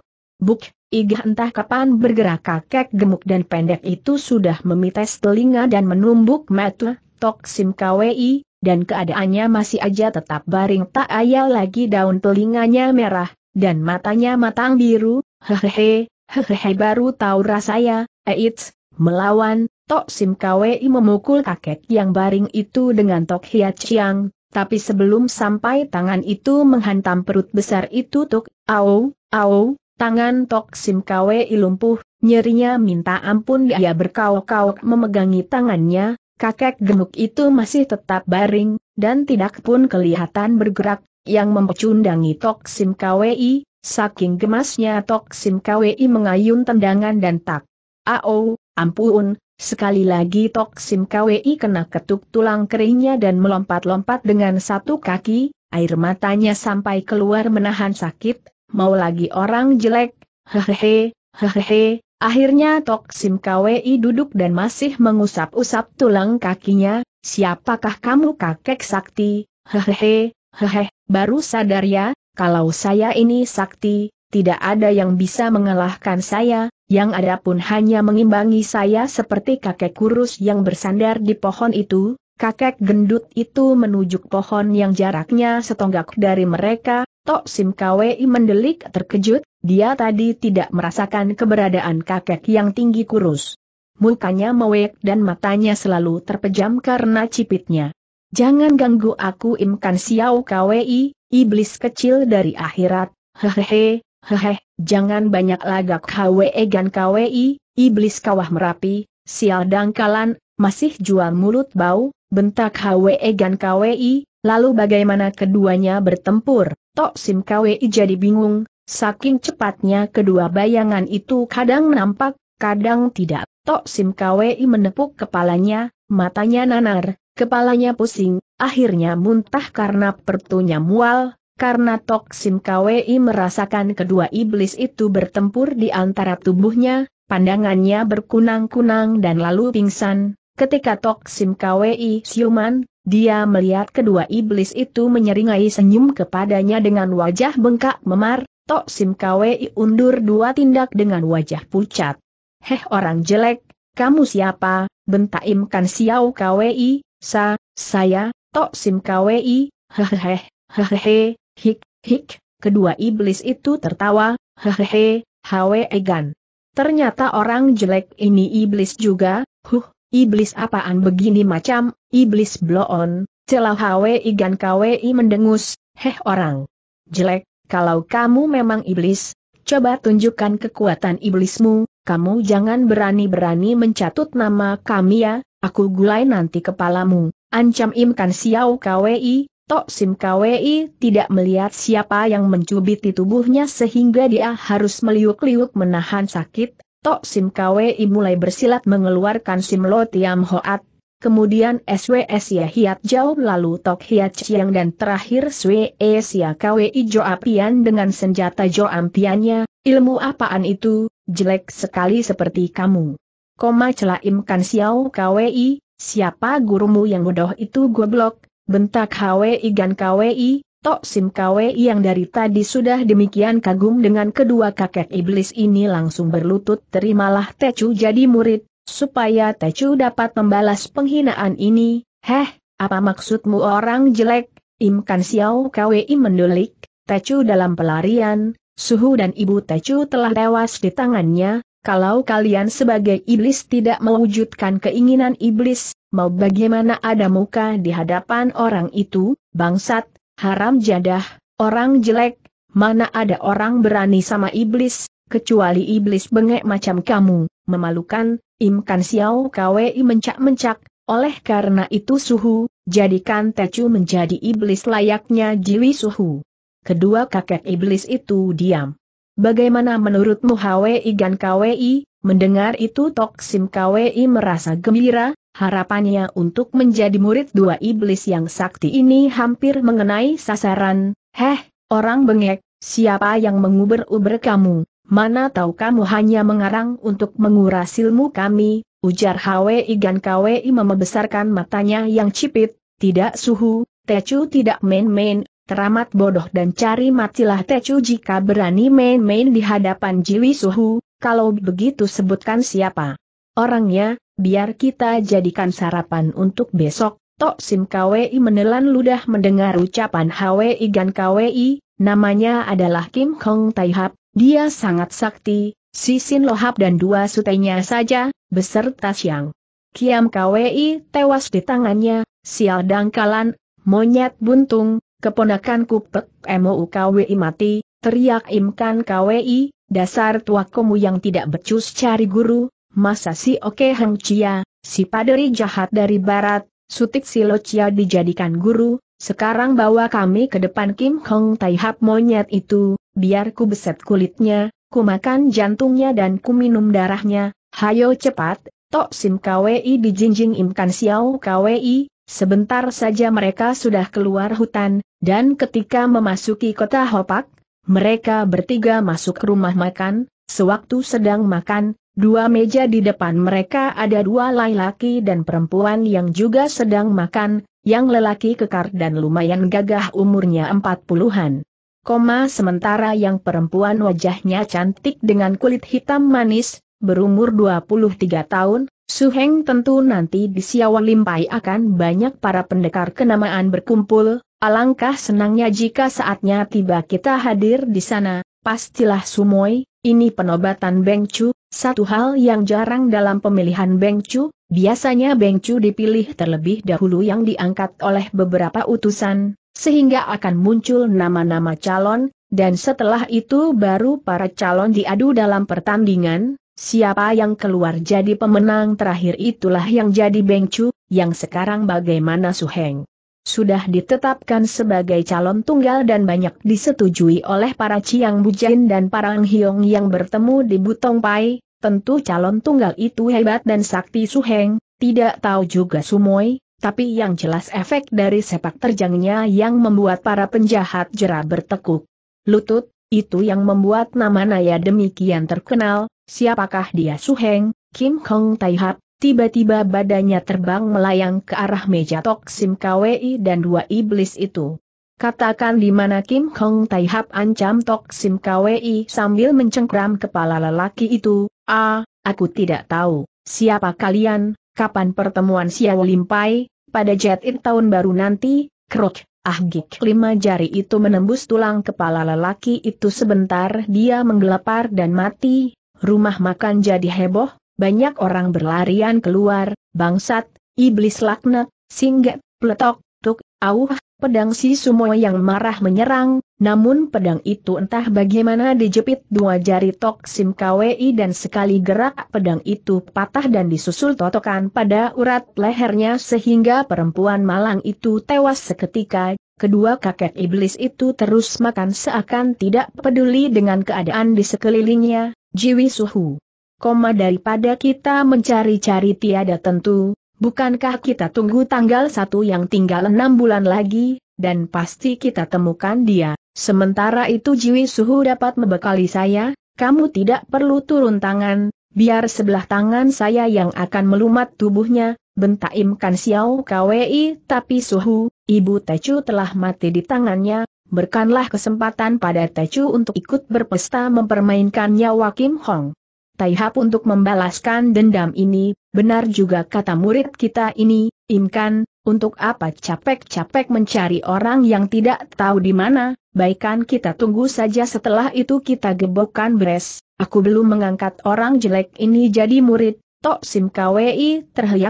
Buk, igah entah kapan bergerak kakek gemuk dan pendek itu sudah memites telinga dan menumbuk mata, tok sim KWI, dan keadaannya masih aja tetap baring tak ayal lagi daun telinganya merah, dan matanya matang biru, hehehe, hehehe baru tahu rasanya, eits, melawan, tok sim KWI memukul kakek yang baring itu dengan tok hiat ciang, tapi sebelum sampai tangan itu menghantam perut besar itu tuk, au, au, Tangan Tok Sim Kwe ilumpuh, nyerinya minta ampun dia berkauk-kauk memegangi tangannya, kakek gemuk itu masih tetap baring, dan tidak pun kelihatan bergerak, yang memecundangi Tok Sim Kwi, saking gemasnya Tok Sim mengayun tendangan dan tak. Ao, ampun, sekali lagi Tok Sim Kwi kena ketuk tulang keringnya dan melompat-lompat dengan satu kaki, air matanya sampai keluar menahan sakit, mau lagi orang jelek, hehehe, hehehe, akhirnya Tok Sim Kwei duduk dan masih mengusap-usap tulang kakinya, siapakah kamu kakek sakti, hehehe, hehehe, baru sadar ya, kalau saya ini sakti, tidak ada yang bisa mengalahkan saya, yang ada pun hanya mengimbangi saya seperti kakek kurus yang bersandar di pohon itu, kakek gendut itu menuju pohon yang jaraknya setonggak dari mereka, Tok Sim Kwei mendelik terkejut, dia tadi tidak merasakan keberadaan kakek yang tinggi kurus. Mukanya mewek dan matanya selalu terpejam karena cipitnya. Jangan ganggu aku imkan Xiao Kwei, iblis kecil dari akhirat, hehehe, hehe, jangan banyak lagak Kwei gan Kwei, iblis kawah merapi, sial dangkalan, masih jual mulut bau, bentak Kwei Gan Kwei. lalu bagaimana keduanya bertempur? Tok Sim Kwi jadi bingung, saking cepatnya kedua bayangan itu kadang nampak, kadang tidak. Tok Sim Kwi menepuk kepalanya, matanya nanar, kepalanya pusing, akhirnya muntah karena pertunya mual, karena Tok Sim Kwi merasakan kedua iblis itu bertempur di antara tubuhnya, pandangannya berkunang-kunang dan lalu pingsan, Ketika Tok Sim Kwi siuman, dia melihat kedua iblis itu menyeringai senyum kepadanya dengan wajah bengkak memar, Tok Sim Kwi undur dua tindak dengan wajah pucat. Heh orang jelek, kamu siapa, bentak imkan Kwi, sa, saya, Tok Sim Kwi, hehehe, hehehe, hik, hik, kedua iblis itu tertawa, hehehe, hawe Egan. Ternyata orang jelek ini iblis juga, huh, Iblis apaan begini macam, iblis bloon, celah hwe igan kwi mendengus, heh orang. Jelek, kalau kamu memang iblis, coba tunjukkan kekuatan iblismu, kamu jangan berani-berani mencatut nama kami ya, aku gulai nanti kepalamu, ancam imkan siau kwi, tok sim kwi tidak melihat siapa yang mencubiti tubuhnya sehingga dia harus meliuk-liuk menahan sakit, Tok Sim Kwei mulai bersilat mengeluarkan Sim Lo Tiam Hoat, kemudian SWS Ya Hiat Jauh lalu Tok Hiat Chiang dan terakhir SWS Ya e Kwei Jo Apian dengan senjata Jo Ampiannya, ilmu apaan itu, jelek sekali seperti kamu. Koma celaim kan Xiao Kwei, siapa gurumu yang bodoh itu goblok, bentak Hwei Gan Kwei, Tok Sim Kwe yang dari tadi sudah demikian kagum dengan kedua kakek iblis ini langsung berlutut terimalah Tecu jadi murid, supaya Tecu dapat membalas penghinaan ini, heh, apa maksudmu orang jelek, Im Kan Xiao Kwe mendulik, Tecu dalam pelarian, Suhu dan ibu Tecu telah tewas di tangannya, kalau kalian sebagai iblis tidak mewujudkan keinginan iblis, mau bagaimana ada muka di hadapan orang itu, bangsat, haram jadah, orang jelek, mana ada orang berani sama iblis, kecuali iblis bengek macam kamu, memalukan, imkan siau kwei mencak-mencak, oleh karena itu suhu, jadikan tecu menjadi iblis layaknya jiwi suhu. Kedua kakek iblis itu diam. Bagaimana menurutmu Hwi Gan Kwi, mendengar itu Toksim Kwi merasa gembira, harapannya untuk menjadi murid dua iblis yang sakti ini hampir mengenai sasaran, heh, orang bengek, siapa yang menguber-uber kamu, mana tahu kamu hanya mengarang untuk menguras ilmu kami, ujar Hwe Igan Kwi membesarkan matanya yang cipit, tidak suhu, Tecu tidak main-main, teramat bodoh dan cari matilah Tecu jika berani main-main di hadapan Jiwi Suhu, kalau begitu sebutkan siapa. Orangnya, biar kita jadikan sarapan untuk besok, Tok Sim KWI menelan ludah mendengar ucapan HWI Gan KWI, namanya adalah Kim Kong Tai dia sangat sakti, Sisin Lohap dan dua sutenya saja, beserta Siang. Kiam KWI tewas di tangannya, sial dangkalan, monyet buntung, keponakan pek. MOU KWI mati, teriak Imkan KWI, dasar tua tuakomu yang tidak becus cari guru, masa si Oke hang Chia, si paderi jahat dari barat, sutik si Lo Chia dijadikan guru, sekarang bawa kami ke depan Kim Hong Tai Hap monyet itu, biar ku beset kulitnya, ku makan jantungnya dan ku minum darahnya, hayo cepat, Tok Sim KWI dijinjing imkan siau KWI, Sebentar saja mereka sudah keluar hutan, dan ketika memasuki kota Hopak, mereka bertiga masuk rumah makan, Sewaktu sedang makan, dua meja di depan mereka ada dua laki-laki dan perempuan yang juga sedang makan, yang lelaki kekar dan lumayan gagah umurnya empat puluhan. Koma sementara yang perempuan wajahnya cantik dengan kulit hitam manis, berumur 23 tahun, Suheng tentu nanti di Siawalimpai akan banyak para pendekar kenamaan berkumpul, alangkah senangnya jika saatnya tiba kita hadir di sana, pastilah Sumoy, ini penobatan Beng Chu, satu hal yang jarang dalam pemilihan Beng Chu, biasanya Beng Chu dipilih terlebih dahulu yang diangkat oleh beberapa utusan, sehingga akan muncul nama-nama calon, dan setelah itu baru para calon diadu dalam pertandingan, siapa yang keluar jadi pemenang terakhir itulah yang jadi Beng Chu, yang sekarang bagaimana Suheng sudah ditetapkan sebagai calon tunggal dan banyak disetujui oleh para Ciang Bujin dan para Ang Hiong yang bertemu di Butong Pai, tentu calon tunggal itu hebat dan sakti suheng, tidak tahu juga sumoy, tapi yang jelas efek dari sepak terjangnya yang membuat para penjahat jera bertekuk. Lutut, itu yang membuat nama Naya demikian terkenal, siapakah dia suheng, Kim Kong Taihap, Tiba-tiba badannya terbang melayang ke arah meja Tok Sim KWI dan dua iblis itu. Katakan di mana Kim Hong Tai ancam Tok Sim KWI sambil mencengkram kepala lelaki itu, ah, aku tidak tahu, siapa kalian, kapan pertemuan Xiao Limpai, pada jet in tahun baru nanti, krok, ah gik lima jari itu menembus tulang kepala lelaki itu sebentar dia menggelepar dan mati, rumah makan jadi heboh, banyak orang berlarian keluar, bangsat, iblis lakna, singgah, peletok, tuk, auh, pedang si sumo yang marah menyerang, namun pedang itu entah bagaimana dijepit dua jari tok sim kwi dan sekali gerak pedang itu patah dan disusul totokan pada urat lehernya sehingga perempuan malang itu tewas seketika, kedua kakek iblis itu terus makan seakan tidak peduli dengan keadaan di sekelilingnya, jiwi suhu koma daripada kita mencari-cari tiada tentu, bukankah kita tunggu tanggal satu yang tinggal enam bulan lagi, dan pasti kita temukan dia. Sementara itu Jiwi Suhu dapat membekali saya, kamu tidak perlu turun tangan, biar sebelah tangan saya yang akan melumat tubuhnya, bentak Imkan Xiao Kwei, tapi Suhu, Ibu Tecu telah mati di tangannya, berkanlah kesempatan pada Tecu untuk ikut berpesta mempermainkannya Wakim Hong. Taihap untuk membalaskan dendam ini, benar juga kata murid kita ini, imkan, untuk apa capek-capek mencari orang yang tidak tahu di mana, baikan kita tunggu saja setelah itu kita gebokkan beres, aku belum mengangkat orang jelek ini jadi murid, Tok Sim KWI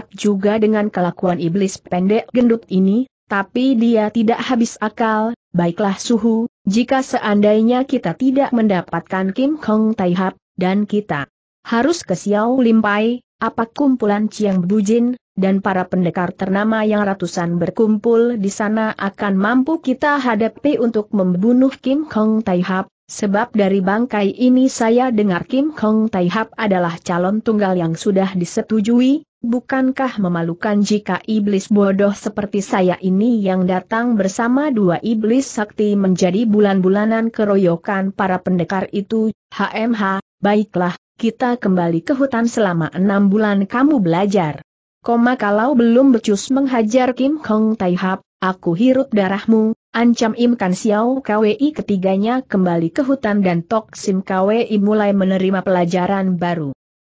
juga dengan kelakuan iblis pendek gendut ini, tapi dia tidak habis akal, baiklah suhu, jika seandainya kita tidak mendapatkan Kim Hong Taihap dan kita harus ke Xiao Limpai, apa kumpulan Chiang Bujin, dan para pendekar ternama yang ratusan berkumpul di sana akan mampu kita hadapi untuk membunuh Kim Kong Taihap, sebab dari bangkai ini saya dengar Kim Kong Taihap adalah calon tunggal yang sudah disetujui, bukankah memalukan jika iblis bodoh seperti saya ini yang datang bersama dua iblis sakti menjadi bulan-bulanan keroyokan para pendekar itu, HMH, baiklah, kita kembali ke hutan selama enam bulan kamu belajar. Koma kalau belum becus menghajar Kim Hong Tai aku hirup darahmu, ancam Im Kan Xiao KWI ketiganya kembali ke hutan dan Tok Sim KWI mulai menerima pelajaran baru.